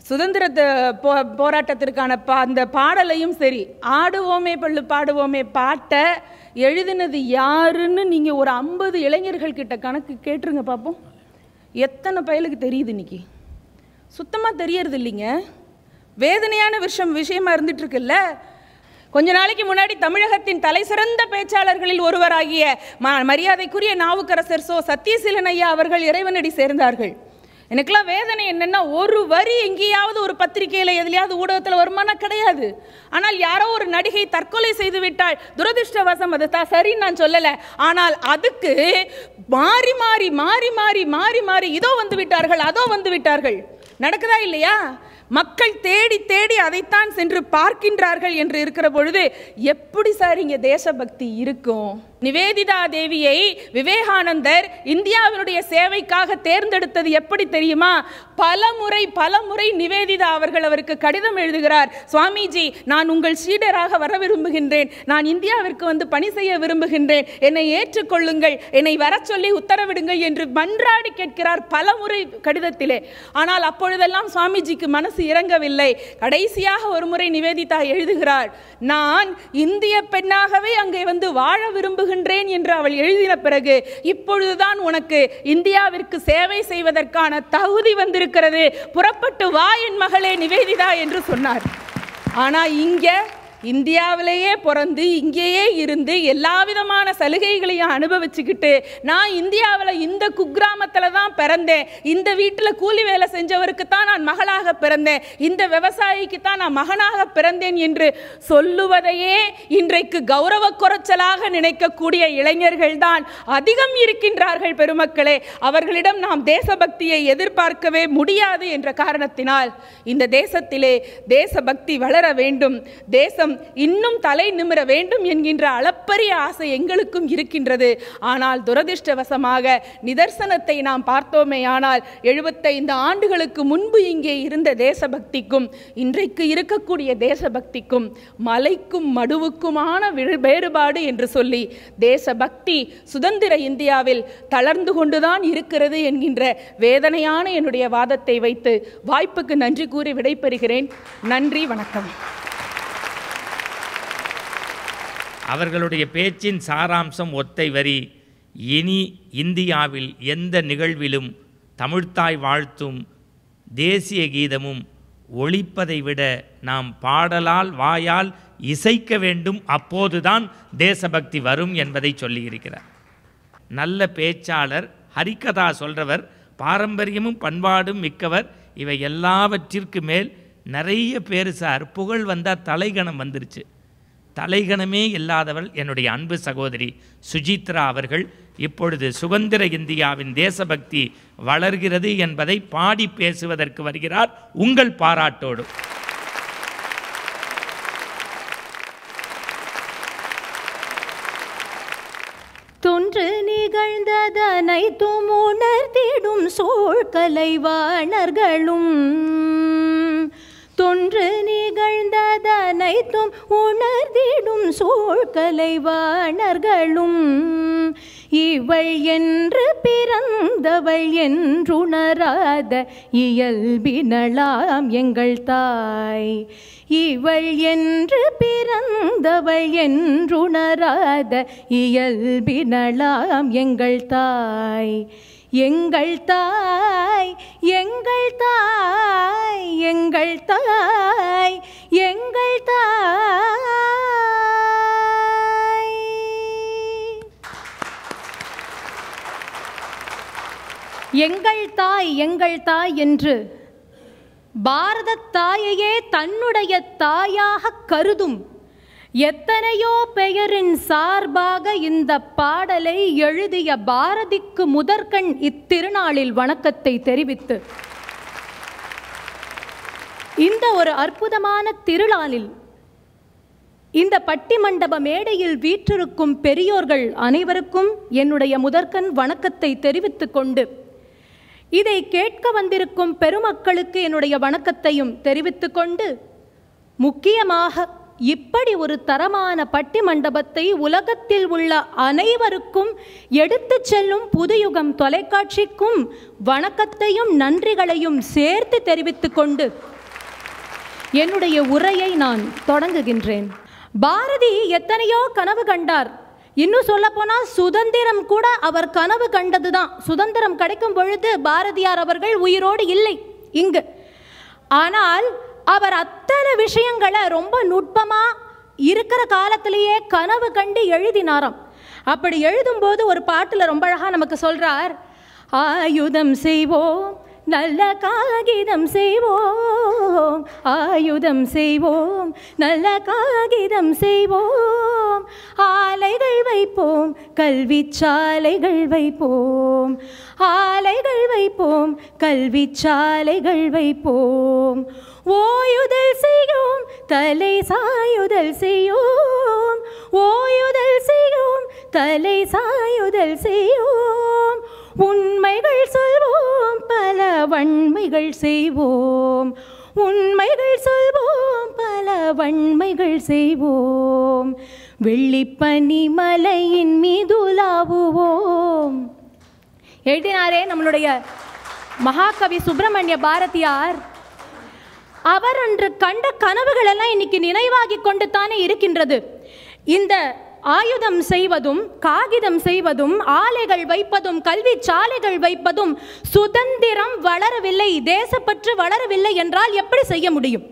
சுதந்திரத்தை போ போராட்டத்திற்கான பா அந்த பாடலையும் சரி ஆடுவோமே பள்ளு பாடுவோமே பாட்டை எழுதினது யாருன்னு நீங்கள் ஒரு ஐம்பது இளைஞர்கள் கிட்ட கணக்கு கேட்டுருங்க பார்ப்போம் எத்தனை பயலுக்கு தெரியுது இன்னைக்கு சுத்தமாக தெரியறது இல்லைங்க வேதனையான விஷயம் விஷயமா இருந்துகிட்ருக்குல்ல கொஞ்ச நாளைக்கு முன்னாடி தமிழகத்தின் தலை சிறந்த பேச்சாளர்களில் ஒருவராகிய மரியாதைக்குரிய நாவுக்கரசர் சோ சத்தியசீலன் ஐயா அவர்கள் இறைவனடி சேர்ந்தார்கள் எனக்கெல்லாம் வேதனை என்னென்னா ஒரு வரி எங்கேயாவது ஒரு பத்திரிகையில் எதுலையாவது ஊடகத்தில் வருமானம் கிடையாது ஆனால் யாரோ ஒரு நடிகை தற்கொலை செய்து விட்டால் துரதிருஷ்டவசம் அது தான் சரின்னு நான் சொல்லலை ஆனால் அதுக்கு மாறி மாறி மாறி மாறி மாறி மாறி இதோ வந்து விட்டார்கள் அதோ வந்து விட்டார்கள் நடக்குதா இல்லையா மக்கள் தேடி தேடி அதைத்தான் சென்று பார்க்கின்றார்கள் என்று இருக்கிற பொழுது எப்படி சார் இங்கே தேசபக்தி இருக்கும் நிவேதிதா தேவியை விவேகானந்தர் இந்தியாவினுடைய சேவைக்காக தேர்ந்தெடுத்தது எப்படி தெரியுமா பல முறை பல முறை நிவேதிதா அவர்கள் அவருக்கு கடிதம் எழுதுகிறார் சுவாமிஜி நான் உங்கள் சீடராக வர விரும்புகின்றேன் நான் இந்தியாவிற்கு வந்து பணி செய்ய விரும்புகின்றேன் என்னை ஏற்றுக்கொள்ளுங்கள் என்னை வர சொல்லி உத்தரவிடுங்கள் என்று மன்றாடி கேட்கிறார் பல முறை கடிதத்திலே ஆனால் அப்பொழுதெல்லாம் சுவாமிஜிக்கு மனசு இறங்கவில்லை கடைசியாக ஒரு முறை நிவேதிதா எழுதுகிறார் நான் இந்திய பெண்ணாகவே அங்கே வந்து வாழ விரும்புகிறேன் விரும்புகின்றேன் என்று அவள் எழுதின பிறகு இப்பொழுதுதான் உனக்கு இந்தியாவிற்கு சேவை செய்வதற்கான தகுதி வந்திருக்கிறது புறப்பட்டு வா என் மகளே நிவேதிதா என்று சொன்னார் ஆனால் இங்கே இந்தியாவிலேயே பிறந்து இங்கேயே இருந்து எல்லா விதமான சலுகைகளையும் அனுபவிச்சுக்கிட்டு நான் இந்தியாவில் இந்த குக்கிராமத்தில் தான் பிறந்தேன் இந்த வீட்டில் கூலி வேலை செஞ்சவருக்கு தான் நான் மகளாக பிறந்தேன் இந்த விவசாயிக்கு தான் நான் மகனாக பிறந்தேன் என்று சொல்லுவதையே இன்றைக்கு கௌரவ குறைச்சலாக நினைக்கக்கூடிய இளைஞர்கள் தான் அதிகம் இருக்கின்றார்கள் பெருமக்களே அவர்களிடம் நாம் தேசபக்தியை எதிர்பார்க்கவே முடியாது என்ற காரணத்தினால் இந்த தேசத்திலே தேசபக்தி வளர வேண்டும் தேசம் வேண்டும் இன்னும் தலை நிமிர வேண்டும் என்கின்ற அளப்பரிய ஆசை எங்களுக்கும் இருக்கின்றது ஆனால் துரதிருஷ்டவசமாக நிதர்சனத்தை நாம் பார்த்தோமே ஆனால் எழுபத்தைந்து ஆண்டுகளுக்கு முன்பு இங்கே இருந்த தேசபக்திக்கும் இன்றைக்கு இருக்கக்கூடிய தேசபக்திக்கும் மலைக்கும் மடுவுக்குமான வேறுபாடு என்று சொல்லி தேசபக்தி சுதந்திர இந்தியாவில் தளர்ந்து கொண்டுதான் இருக்கிறது என்கின்ற வேதனையான என்னுடைய வாதத்தை வைத்து வாய்ப்புக்கு நன்றி கூறி விடைபெறுகிறேன் நன்றி வணக்கம் அவர்களுடைய பேச்சின் சாராம்சம் ஒத்தை வரி இனி இந்தியாவில் எந்த நிகழ்விலும் தமிழ்த்தாய் வாழ்த்தும் தேசிய கீதமும் ஒழிப்பதை விட நாம் பாடலால் வாயால் இசைக்க வேண்டும் அப்போதுதான் தேசபக்தி வரும் என்பதை சொல்லியிருக்கிறார் நல்ல பேச்சாளர் ஹரிகதா சொல்கிறவர் பாரம்பரியமும் பண்பாடும் மிக்கவர் இவை எல்லாவற்றிற்கு மேல் நிறைய பேர் சார் புகழ் வந்தால் தலைகணம் வந்துருச்சு தலைகணமே இல்லாதவள் என்னுடைய அன்பு சகோதரி சுஜித்ரா அவர்கள் இப்பொழுது சுதந்திர இந்தியாவின் தேசபக்தி வளர்கிறது என்பதை பாடி பேசுவதற்கு வருகிறார் உங்கள் பாராட்டோடு தொன்று நிகழ்ந்ததனைத்தும் உணர்த்திடும் சோழ்கலை வாணர்களும் தொன்று நிகழ்ந்ததனைத்தும் உணர்ந்திடும் சூழ்கலை வாணர்களும் இவள் என்று பிறந்தவள் என்றுணராத இயல்பினலாம் எங்கள் தாய் இவள் என்று பிறந்தவள் என்றுணராத இயல்பினலாம் எங்கள் தாய் எங்கள் தாய் எங்கள் தாய் எங்கள் தாய் எங்கள் தாய் எங்கள் தாய் எங்கள் தாய் என்று பாரத தாயையே தன்னுடைய தாயாக கருதும் எத்தனையோ பெயரின் சார்பாக இந்த பாடலை எழுதிய பாரதிக்கு முதற்கண் இத்திருநாளில் வணக்கத்தை தெரிவித்து இந்த ஒரு அற்புதமான திருநாளில் இந்த பட்டி மண்டப மேடையில் வீற்றிருக்கும் பெரியோர்கள் அனைவருக்கும் என்னுடைய முதற்கண் வணக்கத்தை தெரிவித்துக் கொண்டு இதை கேட்க வந்திருக்கும் பெருமக்களுக்கு என்னுடைய வணக்கத்தையும் தெரிவித்துக் கொண்டு முக்கியமாக இப்படி ஒரு தரமான பட்டி மண்டபத்தை உலகத்தில் உள்ள அனைவருக்கும் எடுத்து செல்லும் புதுயுகம் தொலைக்காட்சிக்கும் வணக்கத்தையும் நன்றிகளையும் சேர்த்து தெரிவித்துக்கொண்டு என்னுடைய உரையை நான் தொடங்குகின்றேன் பாரதி எத்தனையோ கனவு கண்டார் இன்னும் சொல்ல போனால் சுதந்திரம் கூட அவர் கனவு கண்டதுதான் சுதந்திரம் கிடைக்கும் பொழுது பாரதியார் அவர்கள் உயிரோடு இல்லை இங்கு ஆனால் அவர் அத்தனை விஷயங்களை ரொம்ப நுட்பமாக இருக்கிற காலத்திலேயே கனவு கண்டு எழுதினாராம் அப்படி எழுதும்போது ஒரு பாட்டில் ரொம்ப அழகாக நமக்கு சொல்கிறார் ஆயுதம் செய்வோம் நல்ல காகிதம் செய்வோம் ஆயுதம் செய்வோம் நல்ல காகிதம் செய்வோம் ஆலைகள் வைப்போம் கல்வி சாலைகள் வைப்போம் ஆலைகள் வைப்போம் கல்வி சாலைகள் வைப்போம் ஓயுதல் செய்யோம் தலை சாயுதல் செய்யோம் ஓயுதல் செய்யோம் தலை சாயுதல் செய்யோம் உண்மைகள் சொல்வோம் பல வன்மைகள் செய்வோம் உண்மைகள் சொல்வோம் பல வன்மைகள் செய்வோம் வெள்ளிப்பனி மலையின் மீதுலாவுவோம் எழுதினாரே நம்மளுடைய மகாகவி சுப்பிரமணிய பாரதியார் அவர் அன்று கண்ட கனவுகளெல்லாம் இன்னைக்கு நினைவாகி கொண்டு தானே இருக்கின்றது இந்த ஆயுதம் செய்வதும் காகிதம் செய்வதும் ஆலைகள் வைப்பதும் கல்வி சாலைகள் வைப்பதும் சுதந்திரம் வளரவில்லை தேசப்பற்று வளரவில்லை என்றால் எப்படி செய்ய முடியும்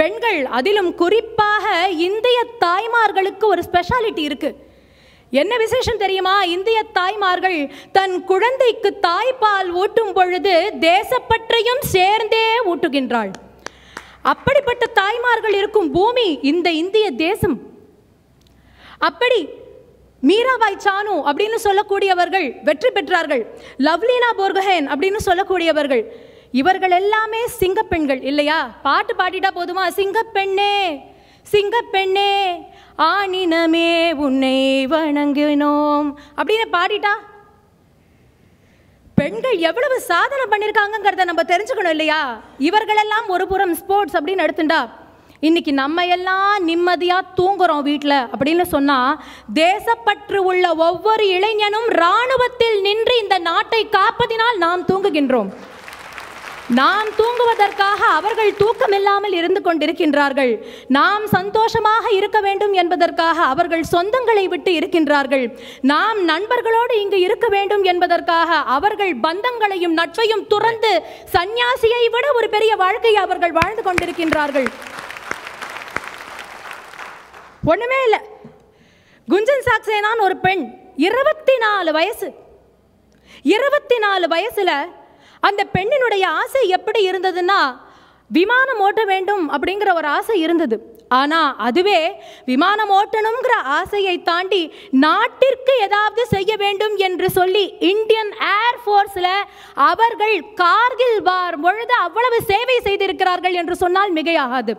பெண்கள் அதிலும் குறிப்பாக இந்திய தாய்மார்களுக்கு ஒரு ஸ்பெஷாலிட்டி இருக்குது என்ன விசேஷம் தெரியுமா இந்திய தாய்மார்கள் தன் குழந்தைக்கு தாய்ப்பால் ஊட்டும் பொழுது தேசப்பற்றையும் சேர்ந்தே ஊட்டுகின்றாள் அப்படிப்பட்ட தாய்மார்கள் இருக்கும் பூமி இந்த இந்திய தேசம் அப்படி மீராபாய் சானு அப்படின்னு சொல்லக்கூடியவர்கள் வெற்றி பெற்றார்கள் லவ்லீனா போர்கஹேன் அப்படின்னு சொல்லக்கூடியவர்கள் இவர்கள் எல்லாமே சிங்க பெண்கள் இல்லையா பாட்டு பாடிட்டா போதுமா சிங்க பெண்ணே சிங்க பெண்ணே ஆணினமே உன்னை வணங்கினோம் அப்படின்னு பாடிட்டா பெண்கள் எவ்வளவு சாதனை பண்ணியிருக்காங்கிறத நம்ம தெரிஞ்சுக்கணும் இல்லையா இவர்களெல்லாம் ஒரு புறம் ஸ்போர்ட்ஸ் அப்படின்னு எடுத்துட்டா இன்னைக்கு நம்ம எல்லாம் நிம்மதியாக தூங்குறோம் வீட்டில் அப்படின்னு சொன்னால் தேசப்பற்று உள்ள ஒவ்வொரு இளைஞனும் இராணுவத்தில் நின்று இந்த நாட்டை காப்பதினால் நாம் தூங்குகின்றோம் நாம் தூங்குவதற்காக அவர்கள் தூக்கமில்லாமல் இருந்து கொண்டிருக்கின்றார்கள் நாம் சந்தோஷமாக இருக்க வேண்டும் என்பதற்காக அவர்கள் சொந்தங்களை விட்டு இருக்கின்றார்கள் நாம் நண்பர்களோடு இங்கு இருக்க வேண்டும் என்பதற்காக அவர்கள் பந்தங்களையும் நட்பையும் துறந்து சந்நியாசியை விட ஒரு பெரிய வாழ்க்கையை அவர்கள் வாழ்ந்து கொண்டிருக்கின்றார்கள் ஒண்ணுமே இல்லை குஞ்சன் சாக்சேனான் ஒரு பெண் இருபத்தி நாலு வயசு இருபத்தி நாலு வயசுல அந்த பெண்ணினுடைய ஆசை எப்படி இருந்ததுன்னா விமானம் ஓட்ட வேண்டும் அப்படிங்கிற ஒரு ஆசை இருந்தது ஆனால் அதுவே விமானம் ஓட்டணுங்கிற ஆசையை தாண்டி நாட்டிற்கு ஏதாவது செய்ய வேண்டும் என்று சொல்லி இந்தியன் ஏர்ஃபோர்ஸில் அவர்கள் கார்கில் வார் பொழுது அவ்வளவு சேவை செய்திருக்கிறார்கள் என்று சொன்னால் மிகையாகாது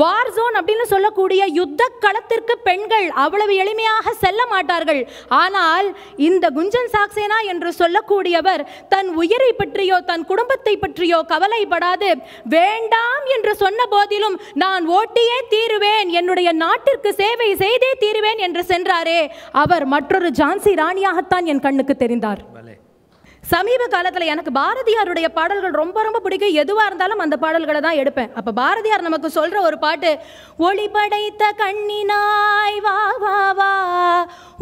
வார் ஜோன் அப்படின்னு சொல்லக்கூடிய யுத்த களத்திற்கு பெண்கள் அவ்வளவு எளிமையாக செல்ல மாட்டார்கள் ஆனால் இந்த குஞ்சன் சாக்சேனா என்று சொல்லக்கூடியவர் தன் உயிரை பற்றியோ தன் குடும்பத்தை பற்றியோ கவலைப்படாது வேண்டாம் என்று சொன்ன போதிலும் நான் ஓட்டியே தீருவேன் என்னுடைய நாட்டிற்கு சேவை செய்தே தீருவேன் என்று சென்றாரே அவர் மற்றொரு ஜான்சி ராணியாகத்தான் என் கண்ணுக்கு தெரிந்தார் சமீப காலத்தில் எனக்கு பாரதியாருடைய பாடல்கள் ரொம்ப ரொம்ப பிடிக்கும் எதுவாக இருந்தாலும் அந்த பாடல்களை தான் எடுப்பேன் அப்போ பாரதியார் நமக்கு சொல்கிற ஒரு பாட்டு ஒளி படைத்த கண்ணினாய் வா வா வா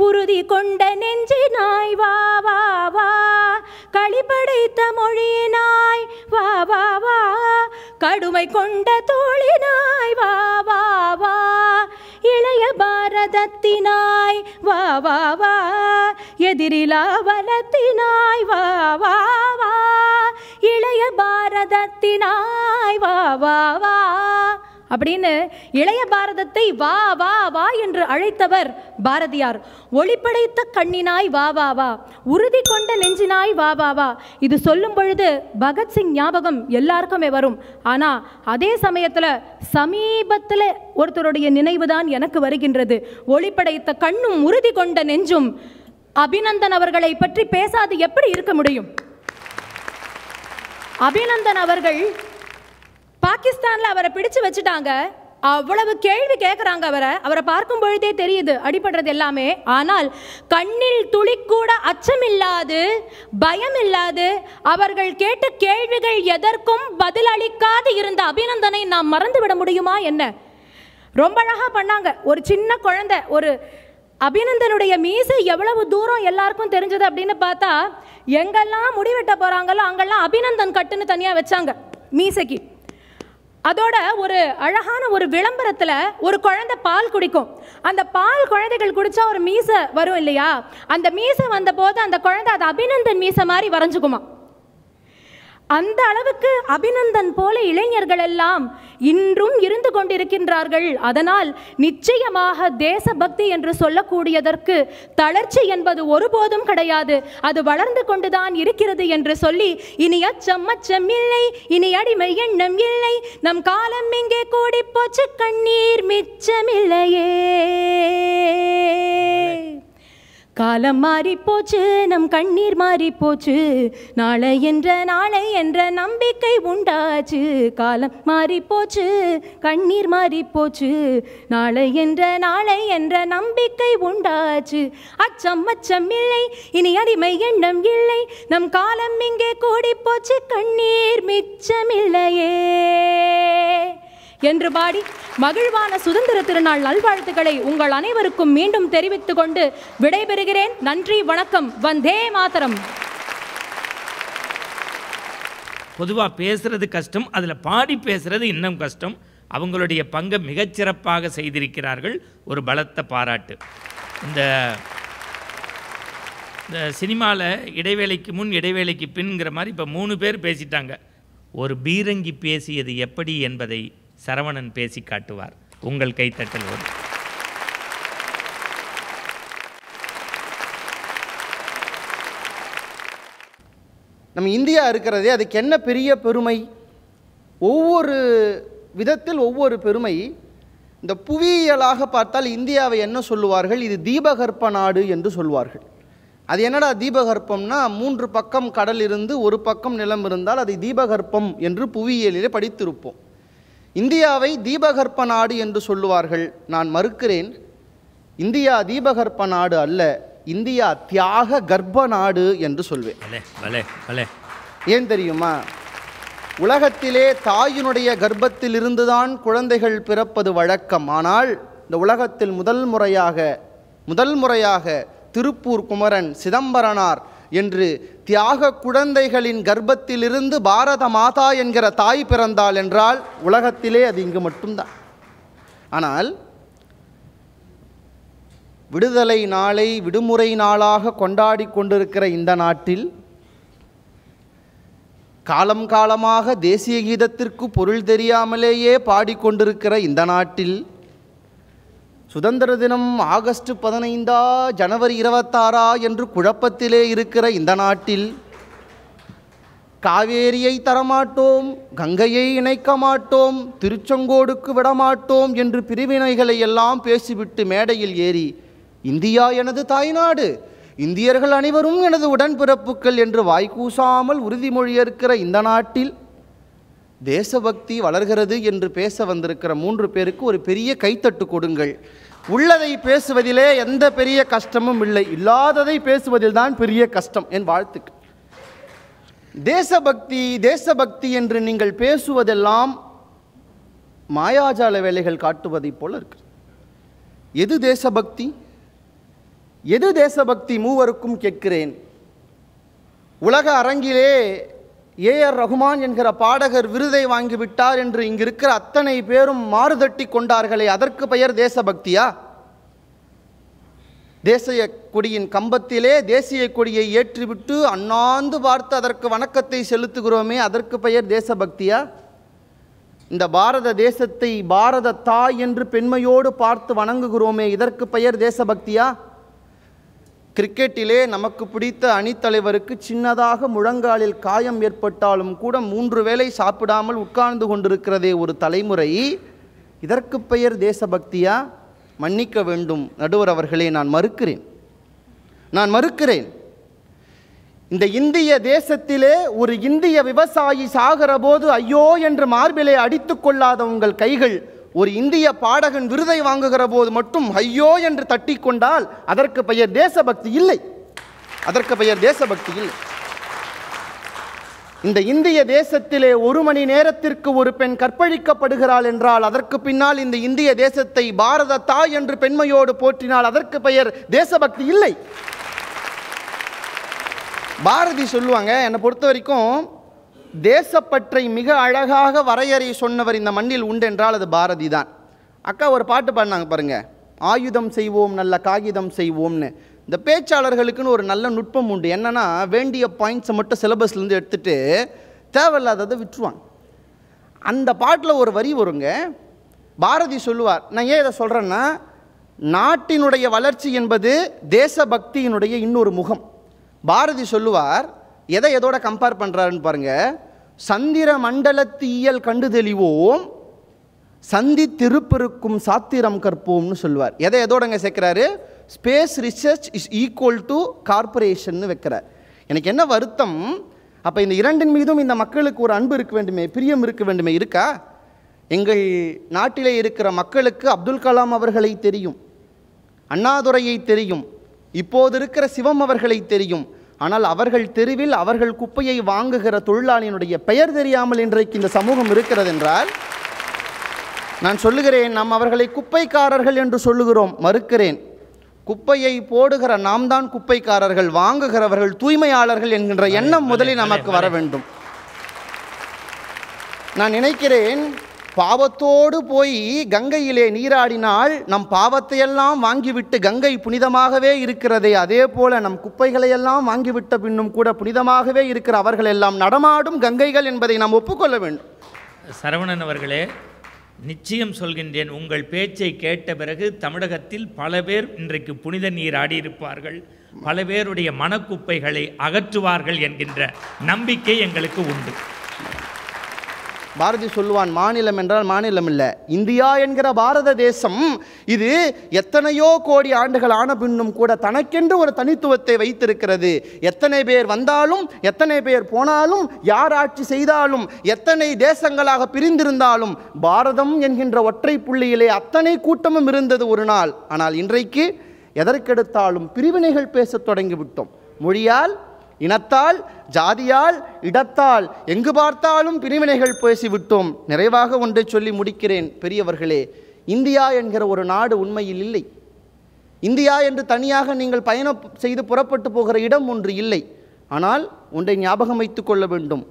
உறுதி கொண்ட நெஞ்சி நாய் வா வா வா களிபடைத்த மொழியினாய் வா வா வா கடுமை கொண்ட தோழினாய் வா வா வா இளைய பாரதத்தினாய் வா வா வா எதிரிலா வலத்தினாய் வா வா வா இளைய பாரதத்தினாய் வா வா வா அப்படின்னு இளைய பாரதத்தை வா வா வா என்று அழைத்தவர் பாரதியார் ஒளிப்படைத்த கண்ணினாய் வா வா வா உறுதி கொண்ட நெஞ்சினாய் வா வா வா இது சொல்லும் பொழுது பகத்சிங் ஞாபகம் எல்லாருக்குமே வரும் ஆனால் அதே சமயத்தில் சமீபத்தில் ஒருத்தருடைய நினைவு தான் எனக்கு வருகின்றது ஒளிப்படைத்த கண்ணும் உறுதி கொண்ட நெஞ்சும் அபிநந்தன் அவர்களை பற்றி பேசாது எப்படி இருக்க முடியும் அபிநந்தன் அவர்கள் பாகிஸ்தானில் அவரை பிடிச்சு வச்சுட்டாங்க அவ்வளவு கேள்வி கேட்குறாங்க அவரை அவரை பார்க்கும் பொழுதே தெரியுது அடிபடுறது எல்லாமே ஆனால் கண்ணில் துளி கூட அச்சமில்லாது பயம் இல்லாது அவர்கள் கேட்ட கேள்விகள் எதற்கும் பதிலளிக்காது இருந்த அபிநந்தனை நாம் மறந்துவிட முடியுமா என்ன ரொம்ப அழகாக பண்ணாங்க ஒரு சின்ன குழந்தை ஒரு அபிநந்தனுடைய மீசை எவ்வளவு தூரம் எல்லாருக்கும் தெரிஞ்சது அப்படின்னு பார்த்தா எங்கெல்லாம் முடிவெட்ட போகிறாங்களோ அங்கெல்லாம் அபிநந்தன் கட்டுன்னு தனியாக வச்சாங்க மீசைக்கு அதோட ஒரு அழகான ஒரு விளம்பரத்தில் ஒரு குழந்தை பால் குடிக்கும் அந்த பால் குழந்தைகள் குடித்தா ஒரு மீசை வரும் இல்லையா அந்த மீசை வந்தபோது அந்த குழந்தை அது அபிநந்தன் மீசை மாதிரி வரைஞ்சுக்குமா அந்த அளவுக்கு அபிநந்தன் போல இளைஞர்கள் எல்லாம் இன்றும் இருந்து கொண்டிருக்கின்றார்கள் அதனால் நிச்சயமாக தேசபக்தி என்று சொல்லக்கூடியதற்கு தளர்ச்சி என்பது ஒருபோதும் கிடையாது அது வளர்ந்து கொண்டுதான் இருக்கிறது என்று சொல்லி இனி அச்சம் இல்லை இனி அடிமை எண்ணம் இல்லை நம் காலம் இங்கே கூடி போச்சு கண்ணீர் மிச்சமில்லையே காலம் மாறி போச்சு நம் கண்ணீர் மாறி போச்சு நாளை என்ற நாளை என்ற நம்பிக்கை உண்டாச்சு காலம் மாறி போச்சு கண்ணீர் மாறி போச்சு நாளை என்ற நாளை என்ற நம்பிக்கை உண்டாச்சு அச்சம் அச்சம் இல்லை இனி அடிமை எண்ணம் இல்லை நம் காலம் இங்கே கூடி போச்சு கண்ணீர் மிச்சமில்லையே என்று பாடி மகிழ்வான சுதந்திர திருநாள் நல்வாழ்த்துக்களை உங்கள் அனைவருக்கும் மீண்டும் தெரிவித்துக் கொண்டு விடைபெறுகிறேன் நன்றி வணக்கம் வந்தே மாதரம் பொதுவாக பேசுறது கஷ்டம் அதில் பாடி பேசுறது இன்னும் கஷ்டம் அவங்களுடைய பங்கை மிகச்சிறப்பாக செய்திருக்கிறார்கள் ஒரு பலத்த பாராட்டு இந்த இந்த சினிமாவில் இடைவேளைக்கு முன் இடைவேளைக்கு பின்ங்கிற மாதிரி இப்போ மூணு பேர் பேசிட்டாங்க ஒரு பீரங்கி பேசியது எப்படி என்பதை சரவணன் பேசி காட்டுவார் உங்கள் கைத்தட்டல் வரும் நம்ம இந்தியா இருக்கிறதே அதுக்கு என்ன பெரிய பெருமை ஒவ்வொரு விதத்தில் ஒவ்வொரு பெருமை இந்த புவியியலாக பார்த்தால் இந்தியாவை என்ன சொல்லுவார்கள் இது தீபகற்ப நாடு என்று சொல்வார்கள் அது என்னடா தீபகற்பம்னா மூன்று பக்கம் கடல் இருந்து ஒரு பக்கம் நிலம் இருந்தால் அதை தீபகற்பம் என்று புவியியலிலே படித்திருப்போம் இந்தியாவை தீபகற்ப நாடு என்று சொல்லுவார்கள் நான் மறுக்கிறேன் இந்தியா தீபகற்ப நாடு அல்ல இந்தியா தியாக கர்ப்ப நாடு என்று சொல்வேன் ஏன் தெரியுமா உலகத்திலே தாயினுடைய கர்ப்பத்தில் இருந்துதான் குழந்தைகள் பிறப்பது வழக்கம் ஆனால் இந்த உலகத்தில் முதல் முறையாக முதல் முறையாக திருப்பூர் குமரன் சிதம்பரனார் என்று தியாக குழந்தைகளின் கர்ப்பத்திலிருந்து பாரத மாதா என்கிற தாய் பிறந்தாள் என்றால் உலகத்திலே அது இங்கு மட்டும்தான் ஆனால் விடுதலை நாளை விடுமுறை நாளாக கொண்டாடி கொண்டிருக்கிற இந்த நாட்டில் காலம் காலமாக தேசிய கீதத்திற்கு பொருள் தெரியாமலேயே பாடிக்கொண்டிருக்கிற இந்த நாட்டில் சுதந்திர தினம் ஆகஸ்ட் பதினைந்தா ஜனவரி இருபத்தாறா என்று குழப்பத்திலே இருக்கிற இந்த நாட்டில் காவேரியை தரமாட்டோம் கங்கையை இணைக்க மாட்டோம் திருச்செங்கோடுக்கு விடமாட்டோம் என்று பிரிவினைகளை எல்லாம் பேசிவிட்டு மேடையில் ஏறி இந்தியா எனது தாய்நாடு இந்தியர்கள் அனைவரும் எனது உடன்பிறப்புக்கள் என்று வாய்க்கூசாமல் உறுதிமொழியிருக்கிற இந்த நாட்டில் தேசபக்தி வளர்கிறது என்று பேச வந்திருக்கிற மூன்று பேருக்கு ஒரு பெரிய கைத்தட்டு கொடுங்கள் உள்ளதை பேசுவதிலே எந்த பெரிய கஷ்டமும் இல்லை இல்லாததை பேசுவதில் தான் பெரிய கஷ்டம் என் வாழ்த்துக்கு தேசபக்தி தேசபக்தி என்று நீங்கள் பேசுவதெல்லாம் மாயாஜால வேலைகள் காட்டுவதைப் போல இருக்கு எது தேசபக்தி எது தேசபக்தி மூவருக்கும் கேட்கிறேன் உலக அரங்கிலே ஏ ஆர் ரகுமான் என்கிற பாடகர் விருதை வாங்கிவிட்டார் என்று இங்கிருக்கிற அத்தனை பேரும் மாறுதட்டி கொண்டார்களே அதற்கு பெயர் தேசபக்தியா தேசிய கொடியின் கம்பத்திலே தேசிய கொடியை ஏற்றிவிட்டு அண்ணாந்து பார்த்து அதற்கு வணக்கத்தை செலுத்துகிறோமே அதற்கு பெயர் தேசபக்தியா இந்த பாரத தேசத்தை பாரத தாய் என்று பெண்மையோடு பார்த்து வணங்குகிறோமே இதற்கு பெயர் தேசபக்தியா கிரிக்கெட்டிலே நமக்கு பிடித்த அணித்தலைவருக்கு சின்னதாக முழங்காலில் காயம் ஏற்பட்டாலும் கூட மூன்று வேளை சாப்பிடாமல் உட்கார்ந்து கொண்டிருக்கிறதே ஒரு தலைமுறை இதற்கு பெயர் தேசபக்தியா மன்னிக்க வேண்டும் நடுவர் அவர்களே நான் மறுக்கிறேன் நான் மறுக்கிறேன் இந்த இந்திய தேசத்திலே ஒரு இந்திய விவசாயி சாகிற போது ஐயோ என்று மார்பிலே அடித்து கொள்ளாத உங்கள் கைகள் ஒரு இந்திய பாடகன் விருதை வாங்குகிற போது மட்டும் ஐயோ என்று தட்டி கொண்டால் அதற்கு பெயர் தேசபக்தி இல்லை அதற்கு பெயர் தேசபக்தி இல்லை இந்த இந்திய தேசத்திலே ஒரு மணி நேரத்திற்கு ஒரு பெண் கற்பழிக்கப்படுகிறாள் என்றால் அதற்கு பின்னால் இந்த இந்திய தேசத்தை பாரத தாய் என்று பெண்மையோடு போற்றினால் அதற்கு பெயர் தேசபக்தி இல்லை பாரதி சொல்லுவாங்க என்னை பொறுத்த வரைக்கும் தேசப்பற்றை மிக அழகாக வரையறை சொன்னவர் இந்த மண்ணில் உண்டு என்றால் அது பாரதி தான் அக்கா ஒரு பாட்டு பாடினாங்க பாருங்கள் ஆயுதம் செய்வோம் நல்ல காகிதம் செய்வோம்னு இந்த பேச்சாளர்களுக்குன்னு ஒரு நல்ல நுட்பம் உண்டு என்னென்னா வேண்டிய பாயிண்ட்ஸை மட்டும் சிலபஸ்லேருந்து எடுத்துகிட்டு தேவையில்லாததை விட்டுருவாங்க அந்த பாட்டில் ஒரு வரி வருங்க பாரதி சொல்லுவார் நான் ஏன் இதை சொல்கிறேன்னா நாட்டினுடைய வளர்ச்சி என்பது தேசபக்தியினுடைய இன்னொரு முகம் பாரதி சொல்லுவார் எதை எதோட கம்பேர் பண்ணுறாருன்னு பாருங்கள் சந்திர மண்டலத்தியல் கண்டு தெளிவோம் சந்தி திருப்பிருக்கும் சாத்திரம் கற்போம்னு சொல்லுவார் எதை எதோடங்க சேர்க்குறாரு space research is equal to corporation வைக்கிறார் எனக்கு என்ன வருத்தம் அப்போ இந்த இரண்டின் மீதும் இந்த மக்களுக்கு ஒரு அன்பு இருக்க வேண்டுமே பிரியம் இருக்க வேண்டுமே இருக்கா எங்கள் நாட்டிலே இருக்கிற மக்களுக்கு அப்துல் கலாம் அவர்களை தெரியும் அண்ணாதுரையை தெரியும் இப்போது இருக்கிற சிவம் அவர்களை தெரியும் ஆனால் அவர்கள் தெருவில் அவர்கள் குப்பையை வாங்குகிற தொழிலாளியினுடைய பெயர் தெரியாமல் இன்றைக்கு இந்த சமூகம் இருக்கிறது என்றால் நான் சொல்லுகிறேன் நாம் அவர்களை குப்பைக்காரர்கள் என்று சொல்லுகிறோம் மறுக்கிறேன் குப்பையை போடுகிற நாம் தான் குப்பைக்காரர்கள் வாங்குகிறவர்கள் தூய்மையாளர்கள் என்கின்ற எண்ணம் முதலில் நமக்கு வர வேண்டும் நான் நினைக்கிறேன் பாவத்தோடு போய் கங்கையிலே நீராடினால் நம் பாவத்தையெல்லாம் வாங்கிவிட்டு கங்கை புனிதமாகவே இருக்கிறதே அதே போல நம் குப்பைகளையெல்லாம் வாங்கிவிட்ட பின்னும் கூட புனிதமாகவே இருக்கிற அவர்கள் எல்லாம் நடமாடும் கங்கைகள் என்பதை நாம் ஒப்புக்கொள்ள வேண்டும் சரவணன் அவர்களே நிச்சயம் சொல்கின்றேன் உங்கள் பேச்சை கேட்ட பிறகு தமிழகத்தில் பல பேர் இன்றைக்கு புனித நீர் ஆடியிருப்பார்கள் பல பேருடைய மனக்குப்பைகளை அகற்றுவார்கள் என்கின்ற நம்பிக்கை எங்களுக்கு உண்டு பாரதி சொல்லுவான் மாநிலம் என்றால் மாநிலம் இல்லை இந்தியா என்கிற பாரத தேசம் இது எத்தனையோ கோடி ஆண்டுகள் ஆன பின்னும் கூட தனக்கென்று ஒரு தனித்துவத்தை வைத்திருக்கிறது எத்தனை பேர் வந்தாலும் எத்தனை பேர் போனாலும் யார் ஆட்சி செய்தாலும் எத்தனை தேசங்களாக பிரிந்திருந்தாலும் பாரதம் என்கின்ற ஒற்றை புள்ளியிலே அத்தனை கூட்டமும் இருந்தது ஒரு நாள் ஆனால் இன்றைக்கு எதற்கெடுத்தாலும் பிரிவினைகள் பேசத் தொடங்கிவிட்டோம் மொழியால் இனத்தால் ஜாதியால் இடத்தால் எங்கு பார்த்தாலும் பிரிவினைகள் பேசிவிட்டோம் நிறைவாக ஒன்றை சொல்லி முடிக்கிறேன் பெரியவர்களே இந்தியா என்கிற ஒரு நாடு உண்மையில் இல்லை இந்தியா என்று தனியாக நீங்கள் பயணம் செய்து புறப்பட்டு போகிற இடம் ஒன்று இல்லை ஆனால் ஒன்றை ஞாபகம் வைத்து கொள்ள வேண்டும்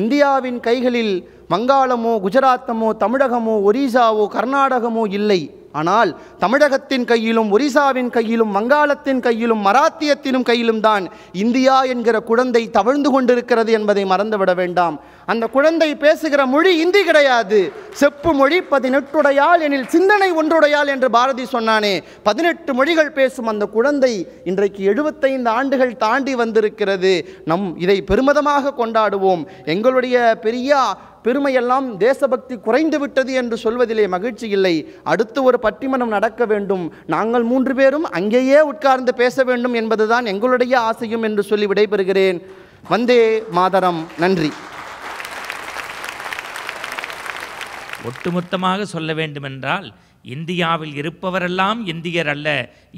இந்தியாவின் கைகளில் வங்காளமோ குஜராத்தமோ தமிழகமோ ஒரிசாவோ கர்நாடகமோ இல்லை ஆனால் தமிழகத்தின் கையிலும் ஒரிசாவின் கையிலும் வங்காளத்தின் கையிலும் மராத்தியத்தினும் கையிலும் தான் இந்தியா என்கிற குழந்தை தவழ்ந்து கொண்டிருக்கிறது என்பதை மறந்துவிட வேண்டாம் அந்த குழந்தை பேசுகிற மொழி இந்தி கிடையாது செப்பு மொழி பதினெட்டுடையால் எனில் சிந்தனை ஒன்றுடையால் என்று பாரதி சொன்னானே பதினெட்டு மொழிகள் பேசும் அந்த குழந்தை இன்றைக்கு எழுபத்தைந்து ஆண்டுகள் தாண்டி வந்திருக்கிறது நம் இதை பெருமிதமாக கொண்டாடுவோம் எங்களுடைய பெரியா பெருமையெல்லாம் தேசபக்தி குறைந்து விட்டது என்று சொல்வதிலே மகிழ்ச்சி இல்லை அடுத்து ஒரு பட்டிமனம் நடக்க வேண்டும் நாங்கள் மூன்று பேரும் அங்கேயே உட்கார்ந்து பேச வேண்டும் என்பதுதான் எங்களுடைய ஆசையும் என்று சொல்லி விடைபெறுகிறேன் வந்தே மாதரம் நன்றி ஒட்டுமொத்தமாக சொல்ல வேண்டுமென்றால் இந்தியாவில் இருப்பவரெல்லாம் இந்தியர் அல்ல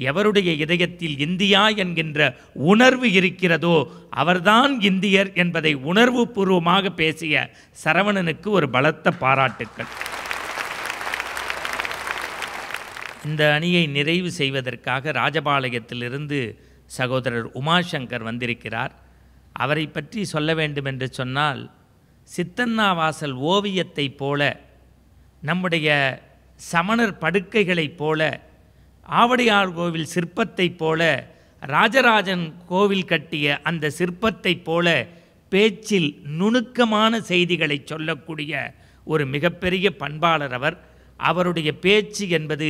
எவருடைய இதயத்தில் இந்தியா என்கின்ற உணர்வு இருக்கிறதோ அவர்தான் இந்தியர் என்பதை உணர்வு பூர்வமாக பேசிய சரவணனுக்கு ஒரு பலத்த பாராட்டுக்கள் இந்த அணியை நிறைவு செய்வதற்காக ராஜபாளையத்திலிருந்து சகோதரர் உமாசங்கர் வந்திருக்கிறார் அவரை பற்றி சொல்ல வேண்டும் என்று சொன்னால் சித்தன்னாவாசல் வாசல் போல நம்முடைய சமணர் படுக்கைகளைப் போல ஆவடியார் கோவில் சிற்பத்தைப் போல ராஜராஜன் கோவில் கட்டிய அந்த சிற்பத்தைப் போல பேச்சில் நுணுக்கமான செய்திகளை சொல்லக்கூடிய ஒரு மிகப்பெரிய பண்பாளர் அவர் அவருடைய பேச்சு என்பது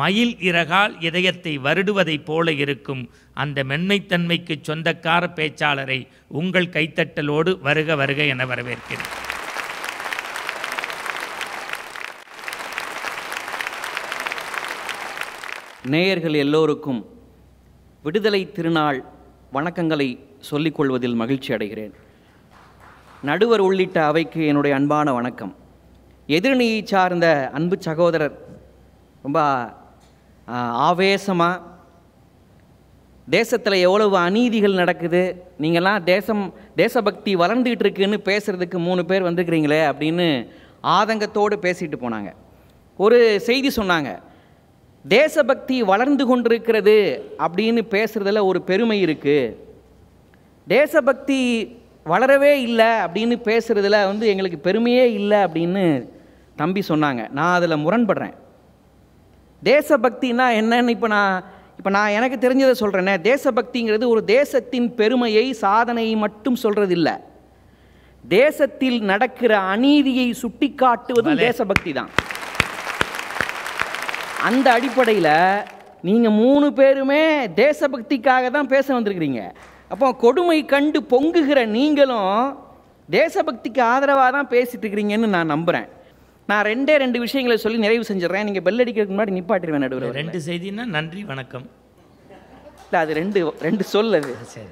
மயில் இறகால் இதயத்தை வருடுவதைப் போல இருக்கும் அந்த மென்மைத்தன்மைக்கு சொந்தக்கார பேச்சாளரை உங்கள் கைத்தட்டலோடு வருக வருக என வரவேற்கிறேன் நேயர்கள் எல்லோருக்கும் விடுதலை திருநாள் வணக்கங்களை சொல்லிக் கொள்வதில் மகிழ்ச்சி அடைகிறேன் நடுவர் உள்ளிட்ட அவைக்கு என்னுடைய அன்பான வணக்கம் எதிரணியை சார்ந்த அன்பு சகோதரர் ரொம்ப ஆவேசமாக தேசத்தில் எவ்வளவு அநீதிகள் நடக்குது நீங்கள்லாம் தேசம் தேசபக்தி வளர்ந்துகிட்டு இருக்குன்னு பேசுகிறதுக்கு மூணு பேர் வந்துருக்கிறீங்களே அப்படின்னு ஆதங்கத்தோடு பேசிட்டு போனாங்க ஒரு செய்தி சொன்னாங்க தேசபக்தி வளர்ந்து கொண்டிருக்கிறது அப்படின்னு பேசுகிறதுல ஒரு பெருமை இருக்குது தேசபக்தி வளரவே இல்லை அப்படின்னு பேசுகிறதுல வந்து எங்களுக்கு பெருமையே இல்லை அப்படின்னு தம்பி சொன்னாங்க நான் அதில் முரண்படுறேன் தேசபக்தின்னா என்னன்னு இப்போ நான் இப்போ நான் எனக்கு தெரிஞ்சதை சொல்கிறேனே தேசபக்திங்கிறது ஒரு தேசத்தின் பெருமையை சாதனையை மட்டும் சொல்கிறதில்லை தேசத்தில் நடக்கிற அநீதியை சுட்டி தேசபக்தி தான் அந்த அடிப்படையில் நீங்கள் மூணு பேருமே தேசபக்திக்காக தான் பேச வந்திருக்கிறீங்க அப்போ கொடுமை கண்டு பொங்குகிற நீங்களும் தேசபக்திக்கு ஆதரவாக தான் பேசிட்டு இருக்கிறீங்கன்னு நான் நம்புகிறேன் நான் ரெண்டே ரெண்டு விஷயங்களை சொல்லி நிறைவு செஞ்சிடறேன் நீங்கள் பெல் அடிக்கிறதுக்கு முன்னாடி நிப்பாட்டிடுவேன் நடுவில் ரெண்டு செய்தின்னா நன்றி வணக்கம் இல்லை அது ரெண்டு ரெண்டு சொல் அது சரி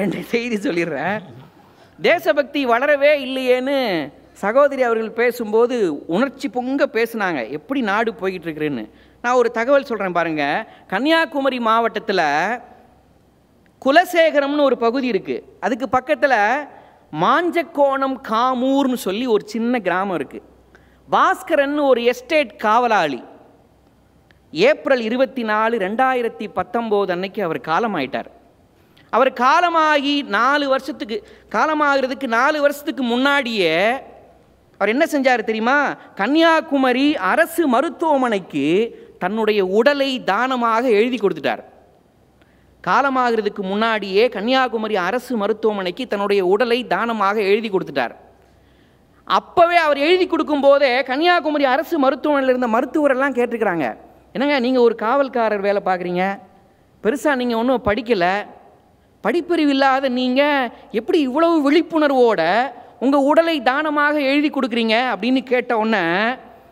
ரெண்டு செய்தி சொல்லிடுறேன் தேசபக்தி வளரவே இல்லையேன்னு சகோதரி அவர்கள் பேசும்போது உணர்ச்சி பொங்க பேசுனாங்க எப்படி நாடு போய்கிட்டு இருக்கிறேன்னு நான் ஒரு தகவல் சொல்கிறேன் பாருங்கள் கன்னியாகுமரி மாவட்டத்தில் குலசேகரம்னு ஒரு பகுதி இருக்குது அதுக்கு பக்கத்தில் மாஞ்சக்கோணம் காமூர்னு சொல்லி ஒரு சின்ன கிராமம் இருக்குது பாஸ்கரன் ஒரு எஸ்டேட் காவலாளி ஏப்ரல் இருபத்தி நாலு ரெண்டாயிரத்தி பத்தொம்போது அன்னைக்கு அவர் காலமாயிட்டார் அவர் காலமாகி நாலு வருஷத்துக்கு காலமாகிறதுக்கு நாலு வருஷத்துக்கு முன்னாடியே அவர் என்ன செஞ்சார் தெரியுமா கன்னியாகுமரி அரசு மருத்துவமனைக்கு தன்னுடைய உடலை தானமாக எழுதி கொடுத்துட்டார் காலமாகிறதுக்கு முன்னாடியே கன்னியாகுமரி அரசு மருத்துவமனைக்கு தன்னுடைய உடலை தானமாக எழுதி கொடுத்துட்டார் அப்போவே அவர் எழுதி கொடுக்கும் போதே கன்னியாகுமரி அரசு மருத்துவமனையில் இருந்த மருத்துவரெல்லாம் கேட்டிருக்கிறாங்க என்னங்க நீங்கள் ஒரு காவல்காரர் வேலை பார்க்குறீங்க பெருசாக நீங்கள் ஒன்றும் படிக்கலை படிப்பறிவு இல்லாத நீங்கள் எப்படி இவ்வளவு விழிப்புணர்வோட உங்கள் உடலை தானமாக எழுதி கொடுக்குறீங்க அப்படின்னு கேட்ட உடனே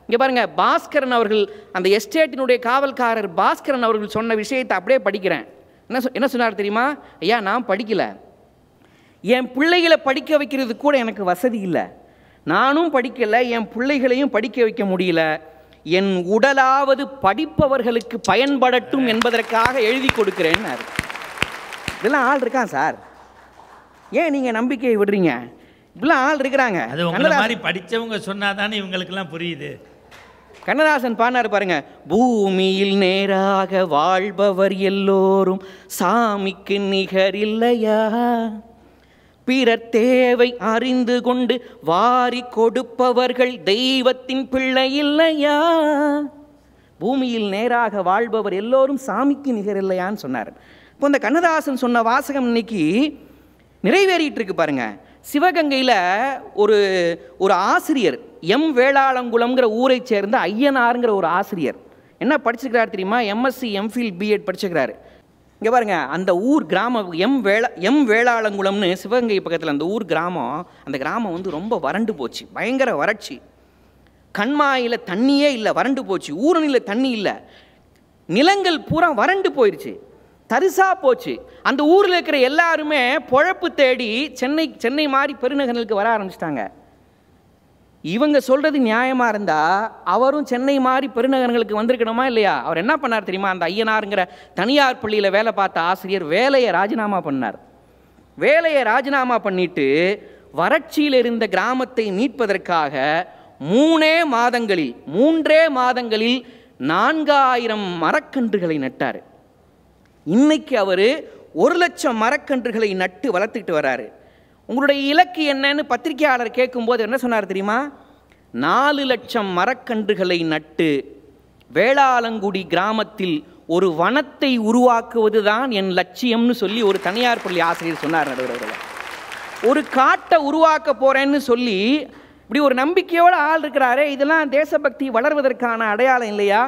இங்கே பாருங்கள் பாஸ்கரன் அவர்கள் அந்த எஸ்டேட்டினுடைய காவல்காரர் பாஸ்கரன் அவர்கள் சொன்ன விஷயத்தை அப்படியே படிக்கிறேன் என்ன என்ன சொன்னார் தெரியுமா ஐயா நான் படிக்கலை என் பிள்ளைகளை படிக்க வைக்கிறது கூட எனக்கு வசதி இல்லை நானும் படிக்கலை என் பிள்ளைகளையும் படிக்க வைக்க முடியல என் உடலாவது படிப்பவர்களுக்கு பயன்படட்டும் என்பதற்காக எழுதி கொடுக்குறேன்னார் இதெல்லாம் ஆள் இருக்கான் சார் ஏன் நீங்கள் நம்பிக்கையை விடுறீங்க இப்படிலாம் ஆள் இருக்கிறாங்க அது உங்களை மாதிரி படித்தவங்க தானே இவங்களுக்கெல்லாம் புரியுது கண்ணதாசன் பாடினார் பாருங்க பூமியில் நேராக வாழ்பவர் எல்லோரும் சாமிக்கு நிகர் இல்லையா பிறர் தேவை அறிந்து கொண்டு வாரி கொடுப்பவர்கள் தெய்வத்தின் பிள்ளை இல்லையா பூமியில் நேராக வாழ்பவர் எல்லோரும் சாமிக்கு நிகர் இல்லையான்னு சொன்னார் இப்போ இந்த கண்ணதாசன் சொன்ன வாசகம் இன்னைக்கு நிறைவேறிட்டு இருக்கு பாருங்கள் சிவகங்கையில் ஒரு ஒரு ஆசிரியர் எம் வேளாளங்குளம்ங்கிற ஊரை சேர்ந்த ஐயனாருங்கிற ஒரு ஆசிரியர் என்ன படிச்சிருக்கிறார் தெரியுமா எம்எஸ்சி எம்ஃபில் பிஎட் படிச்சிருக்கிறாரு இங்கே பாருங்கள் அந்த ஊர் கிராமம் எம் வேளா எம் வேளாளங்குளம்னு சிவகங்கை பக்கத்தில் அந்த ஊர் கிராமம் அந்த கிராமம் வந்து ரொம்ப வறண்டு போச்சு பயங்கர வறட்சி கண்மாயில் தண்ணியே இல்லை வறண்டு போச்சு ஊரணியில் தண்ணி இல்லை நிலங்கள் பூரா வறண்டு போயிடுச்சு தரிசாக போச்சு அந்த ஊரில் இருக்கிற எல்லாருமே பொழப்பு தேடி சென்னை சென்னை மாதிரி பெருநகர்களுக்கு வர ஆரம்பிச்சிட்டாங்க இவங்க சொல்கிறது நியாயமாக இருந்தால் அவரும் சென்னை மாதிரி பெருநகரங்களுக்கு வந்திருக்கணுமா இல்லையா அவர் என்ன பண்ணார் தெரியுமா அந்த ஐயனாருங்கிற தனியார் பள்ளியில் வேலை பார்த்த ஆசிரியர் வேலையை ராஜினாமா பண்ணார் வேலையை ராஜினாமா பண்ணிட்டு வறட்சியில் இருந்த கிராமத்தை மீட்பதற்காக மூணே மாதங்களில் மூன்றே மாதங்களில் நான்காயிரம் மரக்கன்றுகளை நட்டார் இன்னைக்கு அவர் ஒரு லட்சம் மரக்கன்றுகளை நட்டு வளர்த்துக்கிட்டு வர்றாரு உங்களுடைய இலக்கு என்னன்னு பத்திரிகையாளர் கேட்கும்போது என்ன சொன்னார் தெரியுமா நாலு லட்சம் மரக்கன்றுகளை நட்டு வேளாளங்குடி கிராமத்தில் ஒரு வனத்தை உருவாக்குவது தான் என் லட்சியம்னு சொல்லி ஒரு தனியார் பள்ளி ஆசிரியர் சொன்னார் நடுவர் அவர்கள் ஒரு காட்டை உருவாக்க போகிறேன்னு சொல்லி இப்படி ஒரு நம்பிக்கையோடு ஆள் இருக்கிறாரே இதெல்லாம் தேசபக்தி வளர்வதற்கான அடையாளம் இல்லையா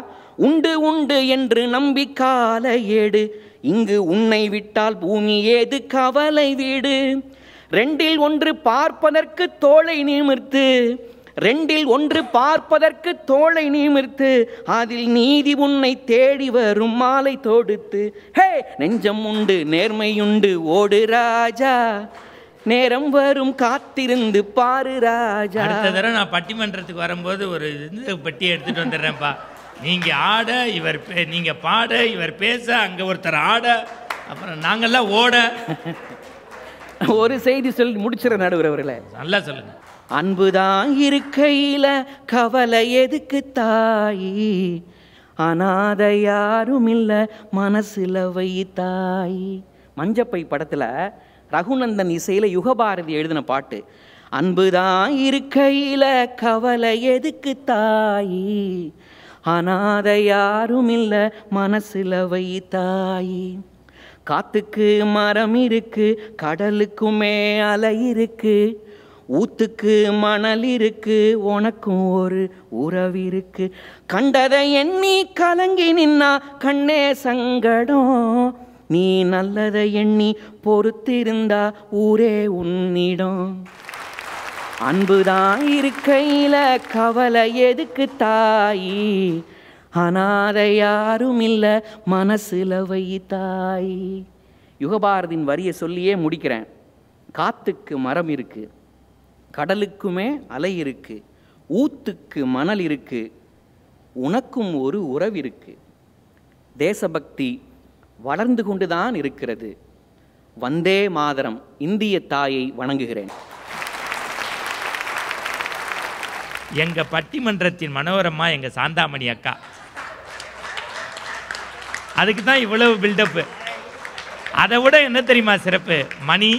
உண்டு உண்டு என்று நம்பி காலை ஏடு இங்கு உன்னை விட்டால் பூமி ஏது கவலை வீடு ரெண்டில் ஒன்று பார்ப்பதற்கு தோளை நிமிர்த்து ரெண்டில் ஒன்று பார்ப்பதற்கு தோளை நிமிர்த்து அதில் நீதி உன்னை தேடி வரும் மாலை தொடுத்து ஹே நெஞ்சம் உண்டு நேர்மையுண்டு ஓடு ராஜா நேரம் வரும் காத்திருந்து பாரு ராஜா அடுத்த தடவை நான் பட்டிமன்றத்துக்கு வரும்போது ஒரு பெட்டி எடுத்துட்டு வந்துடுறேன்ப்பா நீங்கள் ஆட இவர் பே நீங்கள் பாட இவர் பேச அங்கே ஒருத்தர் ஆட அப்புறம் நாங்கெல்லாம் ஓட ஒரு செய்தி சொல்லி முடிச்சிட நடுவர் அவர்களே நல்லா சொல்லுங்க அன்புதான் இருக்கையில கவலை எதுக்கு தாயி அநாத யாரும் இல்ல மனசுல வை தாயி மஞ்சப்பை படத்தில் ரகுநந்தன் இசையில் யுகபாரதி எழுதின பாட்டு அன்புதான் இருக்கையில கவலை எதுக்கு தாயி அனாத யாரும் இல்லை மனசில் வைத்தாயி காத்துக்கு மரம் இருக்கு கடலுக்குமே அலை இருக்கு ஊத்துக்கு மணல் இருக்கு உனக்கும் ஒரு உறவு இருக்கு கண்டதை எண்ணி கலங்கி நின்னா கண்ணே சங்கடம் நீ நல்லதை எண்ணி பொறுத்திருந்தா ஊரே உன்னிடம் அன்புதான் இருக்கையில் கவலை எதுக்கு தாயி அனாதை யாரும் இல்லை மனசில் வை தாய் யுகபாரதியின் வரியை சொல்லியே முடிக்கிறேன் காத்துக்கு மரம் இருக்குது கடலுக்குமே அலை இருக்குது ஊத்துக்கு மணல் இருக்குது உனக்கும் ஒரு உறவு இருக்குது தேசபக்தி வளர்ந்து கொண்டுதான் இருக்கிறது வந்தே மாதரம் இந்திய தாயை வணங்குகிறேன் எங்கள் பட்டிமன்றத்தின் மனோரமா எங்கள் சாந்தாமணி அக்கா அதுக்கு தான் இவ்வளவு பில்டப்பு அதை விட என்ன தெரியுமா சிறப்பு மணி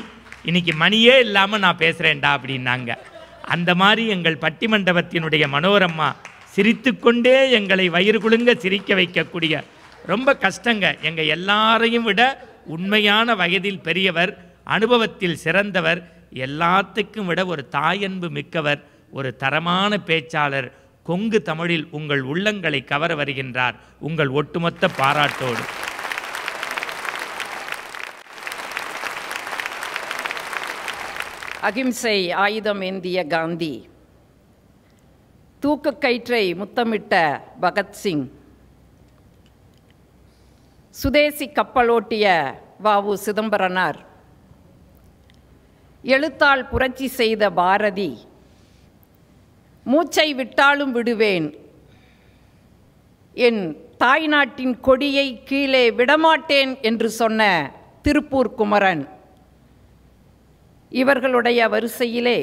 இன்னைக்கு மணியே இல்லாமல் நான் பேசுகிறேன்டா அப்படின்னாங்க அந்த மாதிரி எங்கள் பட்டி மண்டபத்தினுடைய மனோரம்மா சிரித்துக்கொண்டே எங்களை வயிறு குழுங்க சிரிக்க வைக்கக்கூடிய ரொம்ப கஷ்டங்க எங்கள் எல்லாரையும் விட உண்மையான வயதில் பெரியவர் அனுபவத்தில் சிறந்தவர் எல்லாத்துக்கும் விட ஒரு தாயன்பு மிக்கவர் ஒரு தரமான பேச்சாளர் கொங்கு தமிழில் உங்கள் உள்ளங்களை கவர வருகின்றார் உங்கள் ஒட்டுமொத்த பாராட்டோடு அகிம்சை ஆயுதம் ஏந்திய காந்தி தூக்கு கயிற்றை முத்தமிட்ட பகத்சிங் சுதேசி கப்பலோட்டிய வாவு சிதம்பரனார் எழுத்தால் புரட்சி செய்த பாரதி மூச்சை விட்டாலும் விடுவேன் என் தாய்நாட்டின் கொடியை கீழே விடமாட்டேன் என்று சொன்ன திருப்பூர் குமரன் இவர்களுடைய வரிசையிலே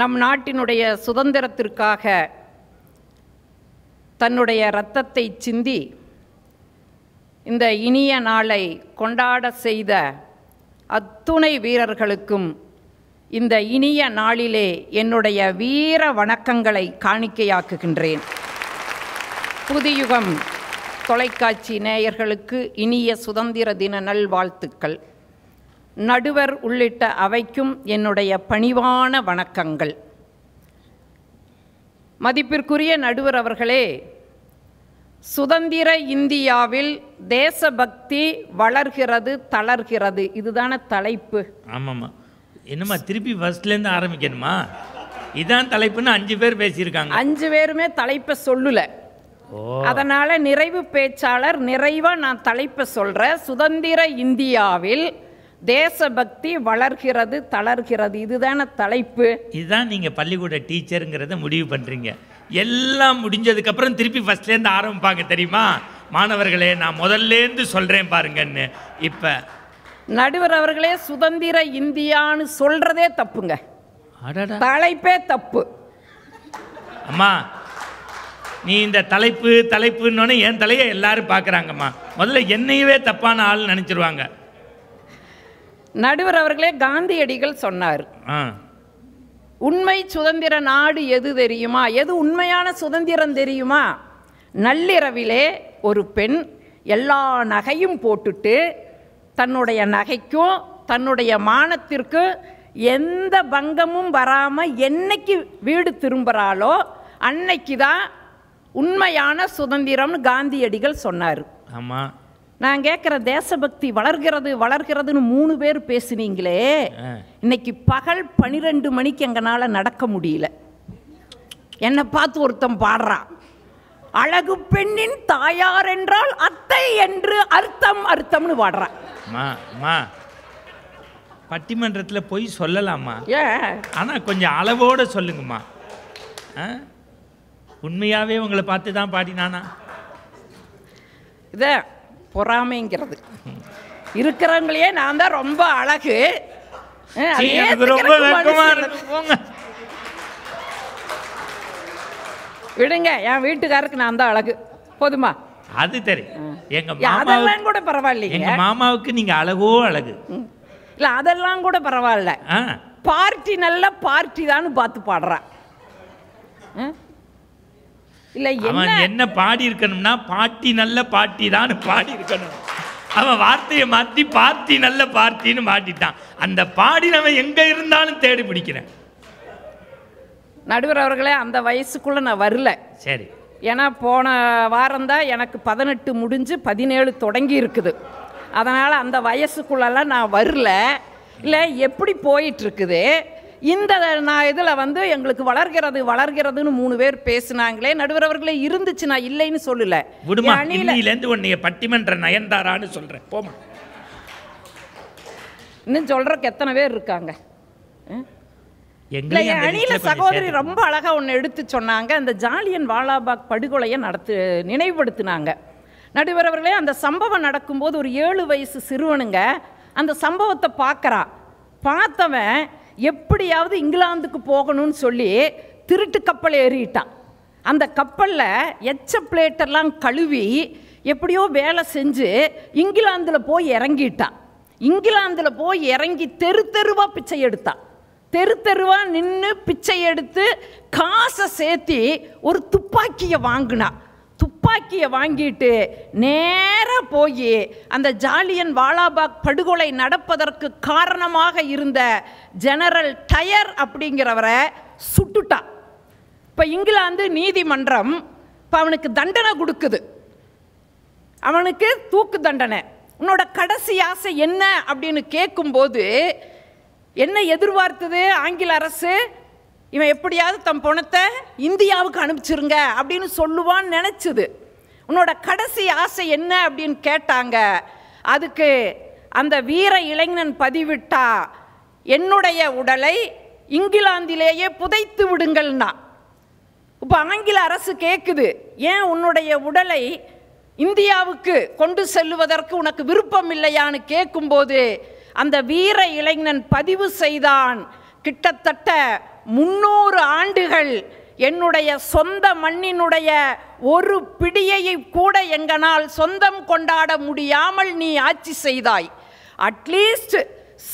நம் நாட்டினுடைய சுதந்திரத்திற்காக தன்னுடைய இரத்தத்தை சிந்தி இந்த இனிய நாளை கொண்டாட செய்த அத்துணை வீரர்களுக்கும் இந்த இனிய நாளிலே என்னுடைய வீர வணக்கங்களை காணிக்கையாக்குகின்றேன் புதியுகம் தொலைக்காட்சி நேயர்களுக்கு இனிய சுதந்திர தின நல்வாழ்த்துக்கள் நடுவர் உள்ளிட்ட அவைக்கும் என்னுடைய பணிவான வணக்கங்கள் மதிப்பிற்குரிய நடுவர் அவர்களே சுதந்திர இந்தியாவில் தேசபக்தி வளர்கிறது தளர்கிறது இதுதான தலைப்பு ஆமாம்மா என்னம்மா திருப்பி ஃபர்ஸ்ட்லேருந்து ஆரம்பிக்கணுமா இதான் தலைப்புன்னு அஞ்சு பேர் பேசியிருக்காங்க அஞ்சு பேருமே தலைப்பை சொல்லல அதனால் நிறைவு பேச்சாளர் நிறைவாக நான் தலைப்பை சொல்கிறேன் சுதந்திர இந்தியாவில் தேசபக்தி வளர்கிறது தளர்கிறது இதுதான தலைப்பு இதுதான் நீங்கள் பள்ளிக்கூட டீச்சருங்கிறத முடிவு பண்ணுறீங்க எல்லாம் முடிஞ்சதுக்கப்புறம் திருப்பி ஃபஸ்ட்லேருந்து ஆரம்பிப்பாங்க தெரியுமா மாணவர்களே நான் முதல்லேருந்து சொல்கிறேன் பாருங்கன்னு இப்போ நடுவர் அவர்களே சுதந்திர இந்தியான்னு சொல்றதே தப்புங்க தலைப்பே தப்பு அம்மா நீ இந்த தலைப்பு தலைப்புன்னு என் தலையை எல்லாரும் பார்க்குறாங்கம்மா முதல்ல என்னையவே தப்பான ஆள் நினைச்சிருவாங்க நடுவர் அவர்களே காந்தியடிகள் சொன்னார் உண்மை சுதந்திர நாடு எது தெரியுமா எது உண்மையான சுதந்திரம் தெரியுமா நள்ளிரவிலே ஒரு பெண் எல்லா நகையும் போட்டுட்டு தன்னுடைய நகைக்கும் தன்னுடைய மானத்திற்கு எந்த பங்கமும் வராமல் என்னைக்கு வீடு திரும்புகிறாளோ அன்னைக்கு தான் உண்மையான சுதந்திரம்னு காந்தியடிகள் சொன்னார் ஆமாம் நான் கேட்குற தேசபக்தி வளர்கிறது வளர்கிறதுன்னு மூணு பேர் பேசுனீங்களே இன்னைக்கு பகல் பனிரெண்டு மணிக்கு எங்களால் நடக்க முடியல என்னை பார்த்து ஒருத்தன் பாடுறான் அழகு பெண்ணின் தாயார் என்றால் அத்தை என்று அர்த்தம் அர்த்தம்னு பாடுறான் பட்டிமன்றத்தில் போய் சொல்லலாமா ஆனால் கொஞ்சம் அளவோடு சொல்லுங்கம்மா உண்மையாகவே உங்களை பார்த்து தான் பாடினானா இத பொறாமைங்கிறது இருக்கிறவங்களையே நான் தான் ரொம்ப அழகு ரொம்ப விடுங்க என் வீட்டுக்காரருக்கு நான் தான் அழகு போதுமா அது தெரியும் எங்க அதெல்லாம் கூட பரவாயில்ல எங்க மாமாவுக்கு நீங்க அழகோ அழகு இல்ல அதெல்லாம் கூட பரவாயில்ல பார்ட்டி நல்ல பார்ட்டி தான் பார்த்து பாடுறான் இல்ல என்ன என்ன பாடி இருக்கணும்னா பாட்டி நல்ல பாட்டி தான் பாடி இருக்கணும் அவன் வார்த்தையை மாத்தி பார்த்தி நல்ல பார்த்தின்னு மாட்டிட்டான் அந்த பாடி நம்ம எங்க இருந்தாலும் தேடி பிடிக்கிறேன் நடுவர் அவர்களே அந்த வயசுக்குள்ளே நான் வரல சரி ஏன்னா போன வாரம்தான் எனக்கு பதினெட்டு முடிஞ்சு பதினேழு தொடங்கி இருக்குது அதனால் அந்த வயசுக்குள்ளெல்லாம் நான் வரல இல்லை எப்படி போயிட்டுருக்குது இந்த நான் இதில் வந்து எங்களுக்கு வளர்கிறது வளர்கிறதுன்னு மூணு பேர் பேசினாங்களே நடுவர் அவர்களே இருந்துச்சு நான் இல்லைன்னு சொல்லல அணியிலேருந்து உன்னைய பட்டிமன்ற நயன்தாரான்னு சொல்கிறேன் போமா இன்னும் சொல்கிறக்கு எத்தனை பேர் இருக்காங்க அணியில சகோதரி ரொம்ப அழகா ஒன்று எடுத்து சொன்னாங்க அந்த ஜாலியன் வாலாபாக் படுகொலையை நடத்து நினைவுபடுத்தினாங்க நடுவர் அவர்களே அந்த சம்பவம் நடக்கும்போது ஒரு ஏழு வயசு சிறுவனுங்க அந்த சம்பவத்தை பார்க்குறா பார்த்தவன் எப்படியாவது இங்கிலாந்துக்கு போகணும்னு சொல்லி திருட்டு கப்பல் ஏறிட்டான் அந்த கப்பலில் எச்ச பிளேட்டெல்லாம் கழுவி எப்படியோ வேலை செஞ்சு இங்கிலாந்தில் போய் இறங்கிட்டான் இங்கிலாந்தில் போய் இறங்கி தெரு தெருவாக பிச்சை எடுத்தான் தெரு தெருவாக நின்று பிச்சை எடுத்து காசை சேர்த்தி ஒரு துப்பாக்கியை வாங்கினா துப்பாக்கியை வாங்கிட்டு நேராக போய் அந்த ஜாலியன் வாலாபாக் படுகொலை நடப்பதற்கு காரணமாக இருந்த ஜெனரல் டயர் அப்படிங்கிறவரை சுட்டுட்டா இப்போ இங்கிலாந்து நீதிமன்றம் இப்போ அவனுக்கு தண்டனை கொடுக்குது அவனுக்கு தூக்கு தண்டனை உன்னோட கடைசி ஆசை என்ன அப்படின்னு கேட்கும்போது என்ன எதிர்பார்த்தது ஆங்கில அரசு இவன் எப்படியாவது தம் பணத்தை இந்தியாவுக்கு அனுப்பிச்சிருங்க அப்படின்னு சொல்லுவான்னு நினச்சிது உன்னோட கடைசி ஆசை என்ன அப்படின்னு கேட்டாங்க அதுக்கு அந்த வீர இளைஞன் பதிவிட்டா என்னுடைய உடலை இங்கிலாந்திலேயே புதைத்து விடுங்கள்னா இப்போ ஆங்கில அரசு கேட்குது ஏன் உன்னுடைய உடலை இந்தியாவுக்கு கொண்டு செல்லுவதற்கு உனக்கு விருப்பம் இல்லையான்னு கேட்கும்போது அந்த வீர இளைஞன் பதிவு செய்தான் கிட்டத்தட்ட முன்னூறு ஆண்டுகள் என்னுடைய சொந்த மண்ணினுடைய ஒரு பிடியையை கூட எங்கனால் சொந்தம் கொண்டாட முடியாமல் நீ ஆட்சி செய்தாய் அட்லீஸ்ட்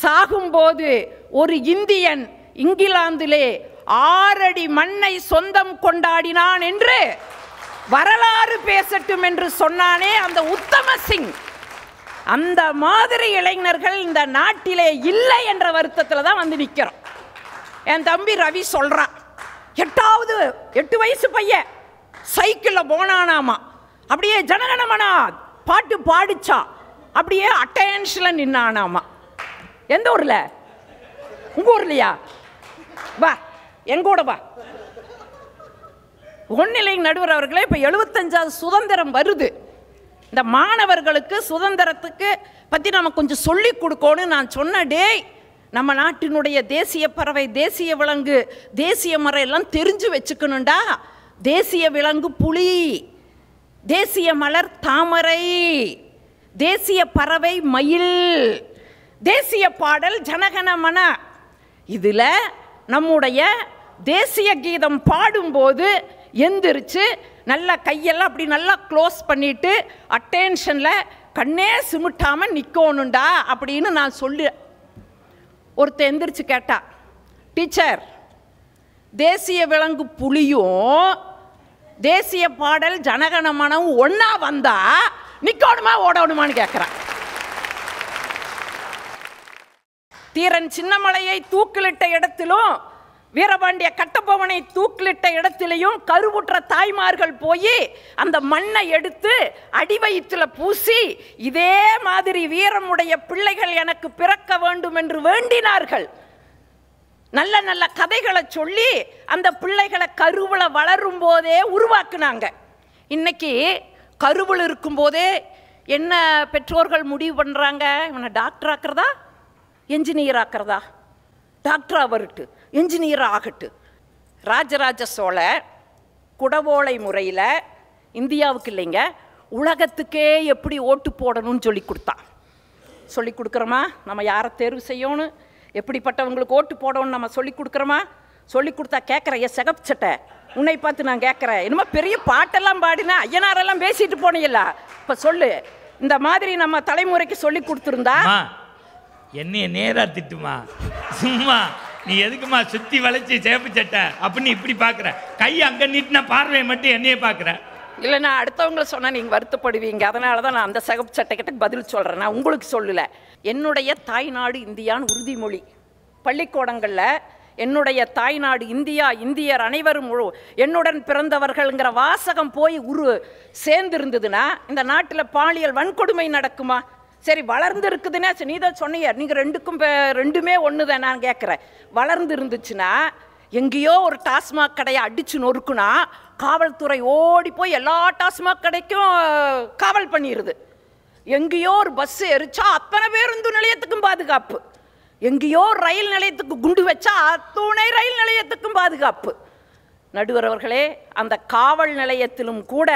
சாகும்போது ஒரு இந்தியன் இங்கிலாந்திலே ஆறடி மண்ணை சொந்தம் கொண்டாடினான் என்று வரலாறு பேசட்டும் என்று சொன்னானே அந்த உத்தம சிங் அந்த மாதிரி இளைஞர்கள் இந்த நாட்டிலே இல்லை என்ற வருத்தத்தில் தான் வந்து நிற்கிறோம் என் தம்பி ரவி சொல்கிறான் எட்டாவது எட்டு வயசு பையன் சைக்கிளில் போனானாமா அப்படியே ஜனகணமனா பாட்டு பாடிச்சா அப்படியே அட்டென்ஷனில் நின்னானாமா எந்த ஊரில் உங்கள் ஊர்லையா வா எங்கூட வா ஒன்னிலை நடுவர் அவர்களே இப்போ எழுபத்தஞ்சாவது சுதந்திரம் வருது இந்த மாணவர்களுக்கு சுதந்திரத்துக்கு பற்றி நம்ம கொஞ்சம் சொல்லி கொடுக்கணும்னு நான் சொன்ன டே நம்ம நாட்டினுடைய தேசிய பறவை தேசிய விலங்கு தேசிய மரம் எல்லாம் தெரிஞ்சு வச்சுக்கணுண்டா தேசிய விலங்கு புலி தேசிய மலர் தாமரை தேசிய பறவை மயில் தேசிய பாடல் ஜனகன மன இதில் நம்முடைய தேசிய கீதம் பாடும்போது எந்திரிச்சு நல்லா கையெல்லாம் அப்படி நல்லா க்ளோஸ் பண்ணிவிட்டு அட்டென்ஷனில் கண்ணே சிமிட்டாமல் நிற்கணுண்டா அப்படின்னு நான் சொல்லு ஒருத்தர் எந்திரிச்சு கேட்டா டீச்சர் தேசிய விலங்கு புலியும் தேசிய பாடல் ஜனகணமனம் ஒன்றா வந்தா நிற்கணுமா ஓடணுமான்னு கேட்குறான் தீரன் சின்னமலையை தூக்கிலிட்ட இடத்திலும் வீரபாண்டிய கட்டப்பவனை தூக்கிலிட்ட இடத்திலையும் கருவுற்ற தாய்மார்கள் போய் அந்த மண்ணை எடுத்து அடி பூசி இதே மாதிரி வீரமுடைய பிள்ளைகள் எனக்கு பிறக்க வேண்டும் என்று வேண்டினார்கள் நல்ல நல்ல கதைகளை சொல்லி அந்த பிள்ளைகளை கருவில் வளரும் போதே உருவாக்குனாங்க இன்னைக்கு கருவில் இருக்கும்போதே என்ன பெற்றோர்கள் முடிவு பண்ணுறாங்க இவனை டாக்டர் ஆக்கிறதா என்ஜினியர் ஆக்கிறதா டாக்டர் அவர்கிட்ட இன்ஜினியர் ஆகட்டு ராஜராஜ சோழ குடவோலை முறையில் இந்தியாவுக்கு இல்லைங்க உலகத்துக்கே எப்படி ஓட்டு போடணும்னு சொல்லி கொடுத்தான் சொல்லி கொடுக்குறோமா நம்ம யாரை தேர்வு செய்யணும் எப்படிப்பட்டவங்களுக்கு ஓட்டு போடணும்னு நம்ம சொல்லி கொடுக்குறோமா சொல்லி கொடுத்தா கேட்குறேன் என் சட்டை உன்னை பார்த்து நான் கேட்குறேன் என்னமோ பெரிய பாட்டெல்லாம் பாடினா ஐயனாரெல்லாம் பேசிட்டு போனீங்கல்ல இப்போ சொல்லு இந்த மாதிரி நம்ம தலைமுறைக்கு சொல்லி கொடுத்துருந்தா என்னைய நேராக திட்டுமா சும்மா நீ எதுக்குமா சுற்றி வளைச்சி சேப்பு சட்டை அப்படின்னு இப்படி பாக்குற கை அங்கே நீட்டின பார்வையை மட்டும் என்னையே பாக்குற இல்லை நான் அடுத்தவங்களை சொன்னா நீங்கள் வருத்தப்படுவீங்க அதனாலதான் தான் நான் அந்த சகப்பு சட்டைக்கிட்ட பதில் சொல்றேன் நான் உங்களுக்கு சொல்லலை என்னுடைய தாய்நாடு இந்தியான்னு உறுதிமொழி பள்ளிக்கூடங்களில் என்னுடைய தாய்நாடு இந்தியா இந்தியர் அனைவரும் முழு என்னுடன் பிறந்தவர்கள்ங்கிற வாசகம் போய் உரு சேர்ந்திருந்ததுன்னா இந்த நாட்டில் பாலியல் வன்கொடுமை நடக்குமா சரி வளர்ந்து இருக்குதுன்னா நீ தான் சொன்னீங்க நீங்கள் ரெண்டுக்கும் ரெண்டுமே ஒன்று தான் நான் கேட்குறேன் வளர்ந்து இருந்துச்சுன்னா எங்கேயோ ஒரு டாஸ்மாக் கடையை அடித்து நொறுக்குனா காவல்துறை ஓடி போய் எல்லா டாஸ்மாக் கடைக்கும் காவல் பண்ணிடுது எங்கேயோ ஒரு பஸ்ஸு எரிச்சா அத்தனை பேருந்து நிலையத்துக்கும் பாதுகாப்பு எங்கேயோ ரயில் நிலையத்துக்கு குண்டு வச்சா அத்துணை ரயில் நிலையத்துக்கும் பாதுகாப்பு நடுவர் அவர்களே அந்த காவல் நிலையத்திலும் கூட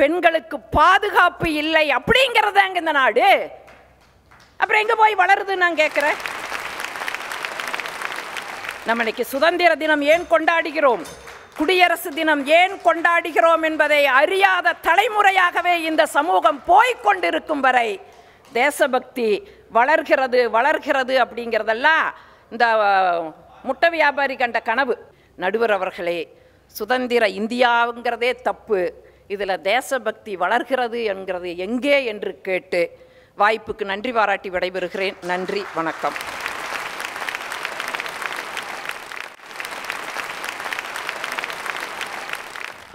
பெண்களுக்கு பாதுகாப்பு இல்லை அப்படிங்கிறதாங்க இந்த நாடு அப்புறம் எங்க போய் வளருது நான் கேட்குறேன் நம்ம இன்னைக்கு சுதந்திர தினம் ஏன் கொண்டாடுகிறோம் குடியரசு தினம் ஏன் கொண்டாடுகிறோம் என்பதை அறியாத தலைமுறையாகவே இந்த சமூகம் போய்கொண்டிருக்கும் வரை தேசபக்தி வளர்கிறது வளர்கிறது அப்படிங்கிறதெல்லாம் இந்த முட்டை வியாபாரி கண்ட கனவு நடுவர் அவர்களே சுதந்திர இந்தியாங்கிறதே தப்பு இதில் தேசபக்தி வளர்கிறது என்கிறது எங்கே என்று கேட்டு வாய்ப்புக்கு நன்றி பாராட்டி விடைபெறுகிறேன் நன்றி வணக்கம்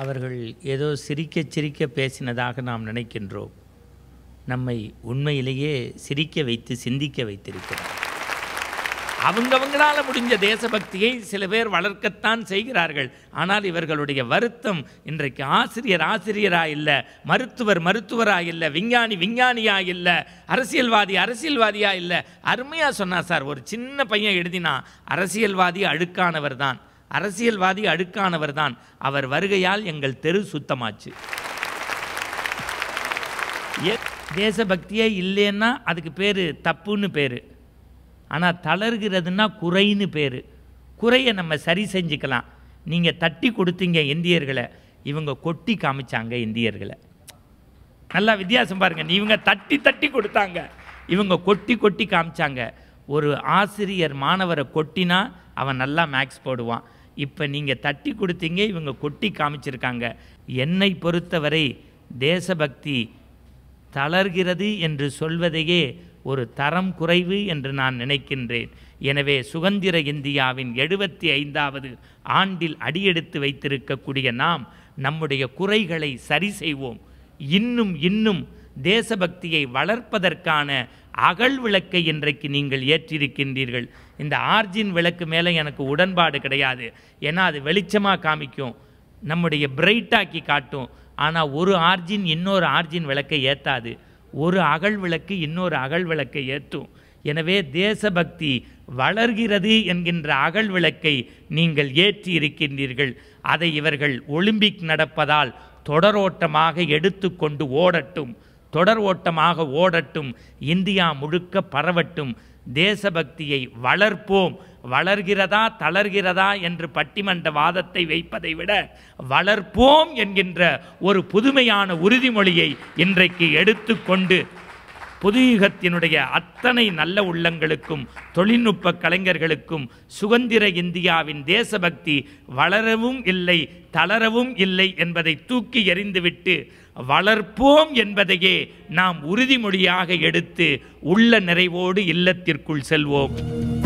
அவர்கள் ஏதோ சிரிக்க சிரிக்க பேசினதாக நாம் நினைக்கின்றோம் நம்மை உண்மையிலேயே சிரிக்க வைத்து சிந்திக்க வைத்திருக்கிறார் அவங்கவங்களால் முடிஞ்ச தேசபக்தியை சில பேர் வளர்க்கத்தான் செய்கிறார்கள் ஆனால் இவர்களுடைய வருத்தம் இன்றைக்கு ஆசிரியர் ஆசிரியராக இல்லை மருத்துவர் மருத்துவராக இல்லை விஞ்ஞானி விஞ்ஞானியாக இல்லை அரசியல்வாதி அரசியல்வாதியாக இல்லை அருமையாக சொன்னார் சார் ஒரு சின்ன பையன் எழுதினா அரசியல்வாதி அழுக்கானவர் தான் அரசியல்வாதி அழுக்கானவர் தான் அவர் வருகையால் எங்கள் தெரு சுத்தமாச்சு தேசபக்தியே இல்லைன்னா அதுக்கு பேர் தப்புன்னு பேர் ஆனால் தளர்கிறதுனா குறைன்னு பேர் குறையை நம்ம சரி செஞ்சுக்கலாம் நீங்கள் தட்டி கொடுத்தீங்க இந்தியர்களை இவங்க கொட்டி காமிச்சாங்க இந்தியர்களை நல்லா வித்தியாசம் பாருங்கள் இவங்க தட்டி தட்டி கொடுத்தாங்க இவங்க கொட்டி கொட்டி காமிச்சாங்க ஒரு ஆசிரியர் மாணவரை கொட்டினா அவன் நல்லா மேக்ஸ் போடுவான் இப்போ நீங்கள் தட்டி கொடுத்தீங்க இவங்க கொட்டி காமிச்சிருக்காங்க என்னை பொறுத்தவரை தேசபக்தி தளர்கிறது என்று சொல்வதையே ஒரு தரம் குறைவு என்று நான் நினைக்கின்றேன் எனவே சுதந்திர இந்தியாவின் எழுபத்தி ஐந்தாவது ஆண்டில் அடியெடுத்து வைத்திருக்கக்கூடிய நாம் நம்முடைய குறைகளை சரி செய்வோம் இன்னும் இன்னும் தேசபக்தியை வளர்ப்பதற்கான அகல் விளக்கை இன்றைக்கு நீங்கள் ஏற்றிருக்கின்றீர்கள் இந்த ஆர்ஜின் விளக்கு மேலே எனக்கு உடன்பாடு கிடையாது ஏன்னா அது வெளிச்சமாக காமிக்கும் நம்முடைய பிரைட்டாக்கி காட்டும் ஆனால் ஒரு ஆர்ஜின் இன்னொரு ஆர்ஜின் விளக்கை ஏற்றாது ஒரு அகழ் விளக்கு இன்னொரு அகழ் விளக்கை ஏற்றும் எனவே தேசபக்தி வளர்கிறது என்கின்ற அகல் விளக்கை நீங்கள் ஏற்றி இருக்கின்றீர்கள் அதை இவர்கள் ஒலிம்பிக் நடப்பதால் தொடரோட்டமாக எடுத்துக்கொண்டு ஓடட்டும் தொடர் ஓட்டமாக ஓடட்டும் இந்தியா முழுக்க பரவட்டும் தேசபக்தியை வளர்ப்போம் வளர்கிறதா தளர்கிறதா என்று பட்டிமன்ற வாதத்தை வைப்பதை விட வளர்ப்போம் என்கின்ற ஒரு புதுமையான உறுதிமொழியை இன்றைக்கு எடுத்துக்கொண்டு புதுயுகத்தினுடைய அத்தனை நல்ல உள்ளங்களுக்கும் தொழில்நுட்ப கலைஞர்களுக்கும் சுதந்திர இந்தியாவின் தேசபக்தி வளரவும் இல்லை தளரவும் இல்லை என்பதை தூக்கி எறிந்துவிட்டு வளர்ப்போம் என்பதையே நாம் உறுதிமொழியாக எடுத்து உள்ள நிறைவோடு இல்லத்திற்குள் செல்வோம்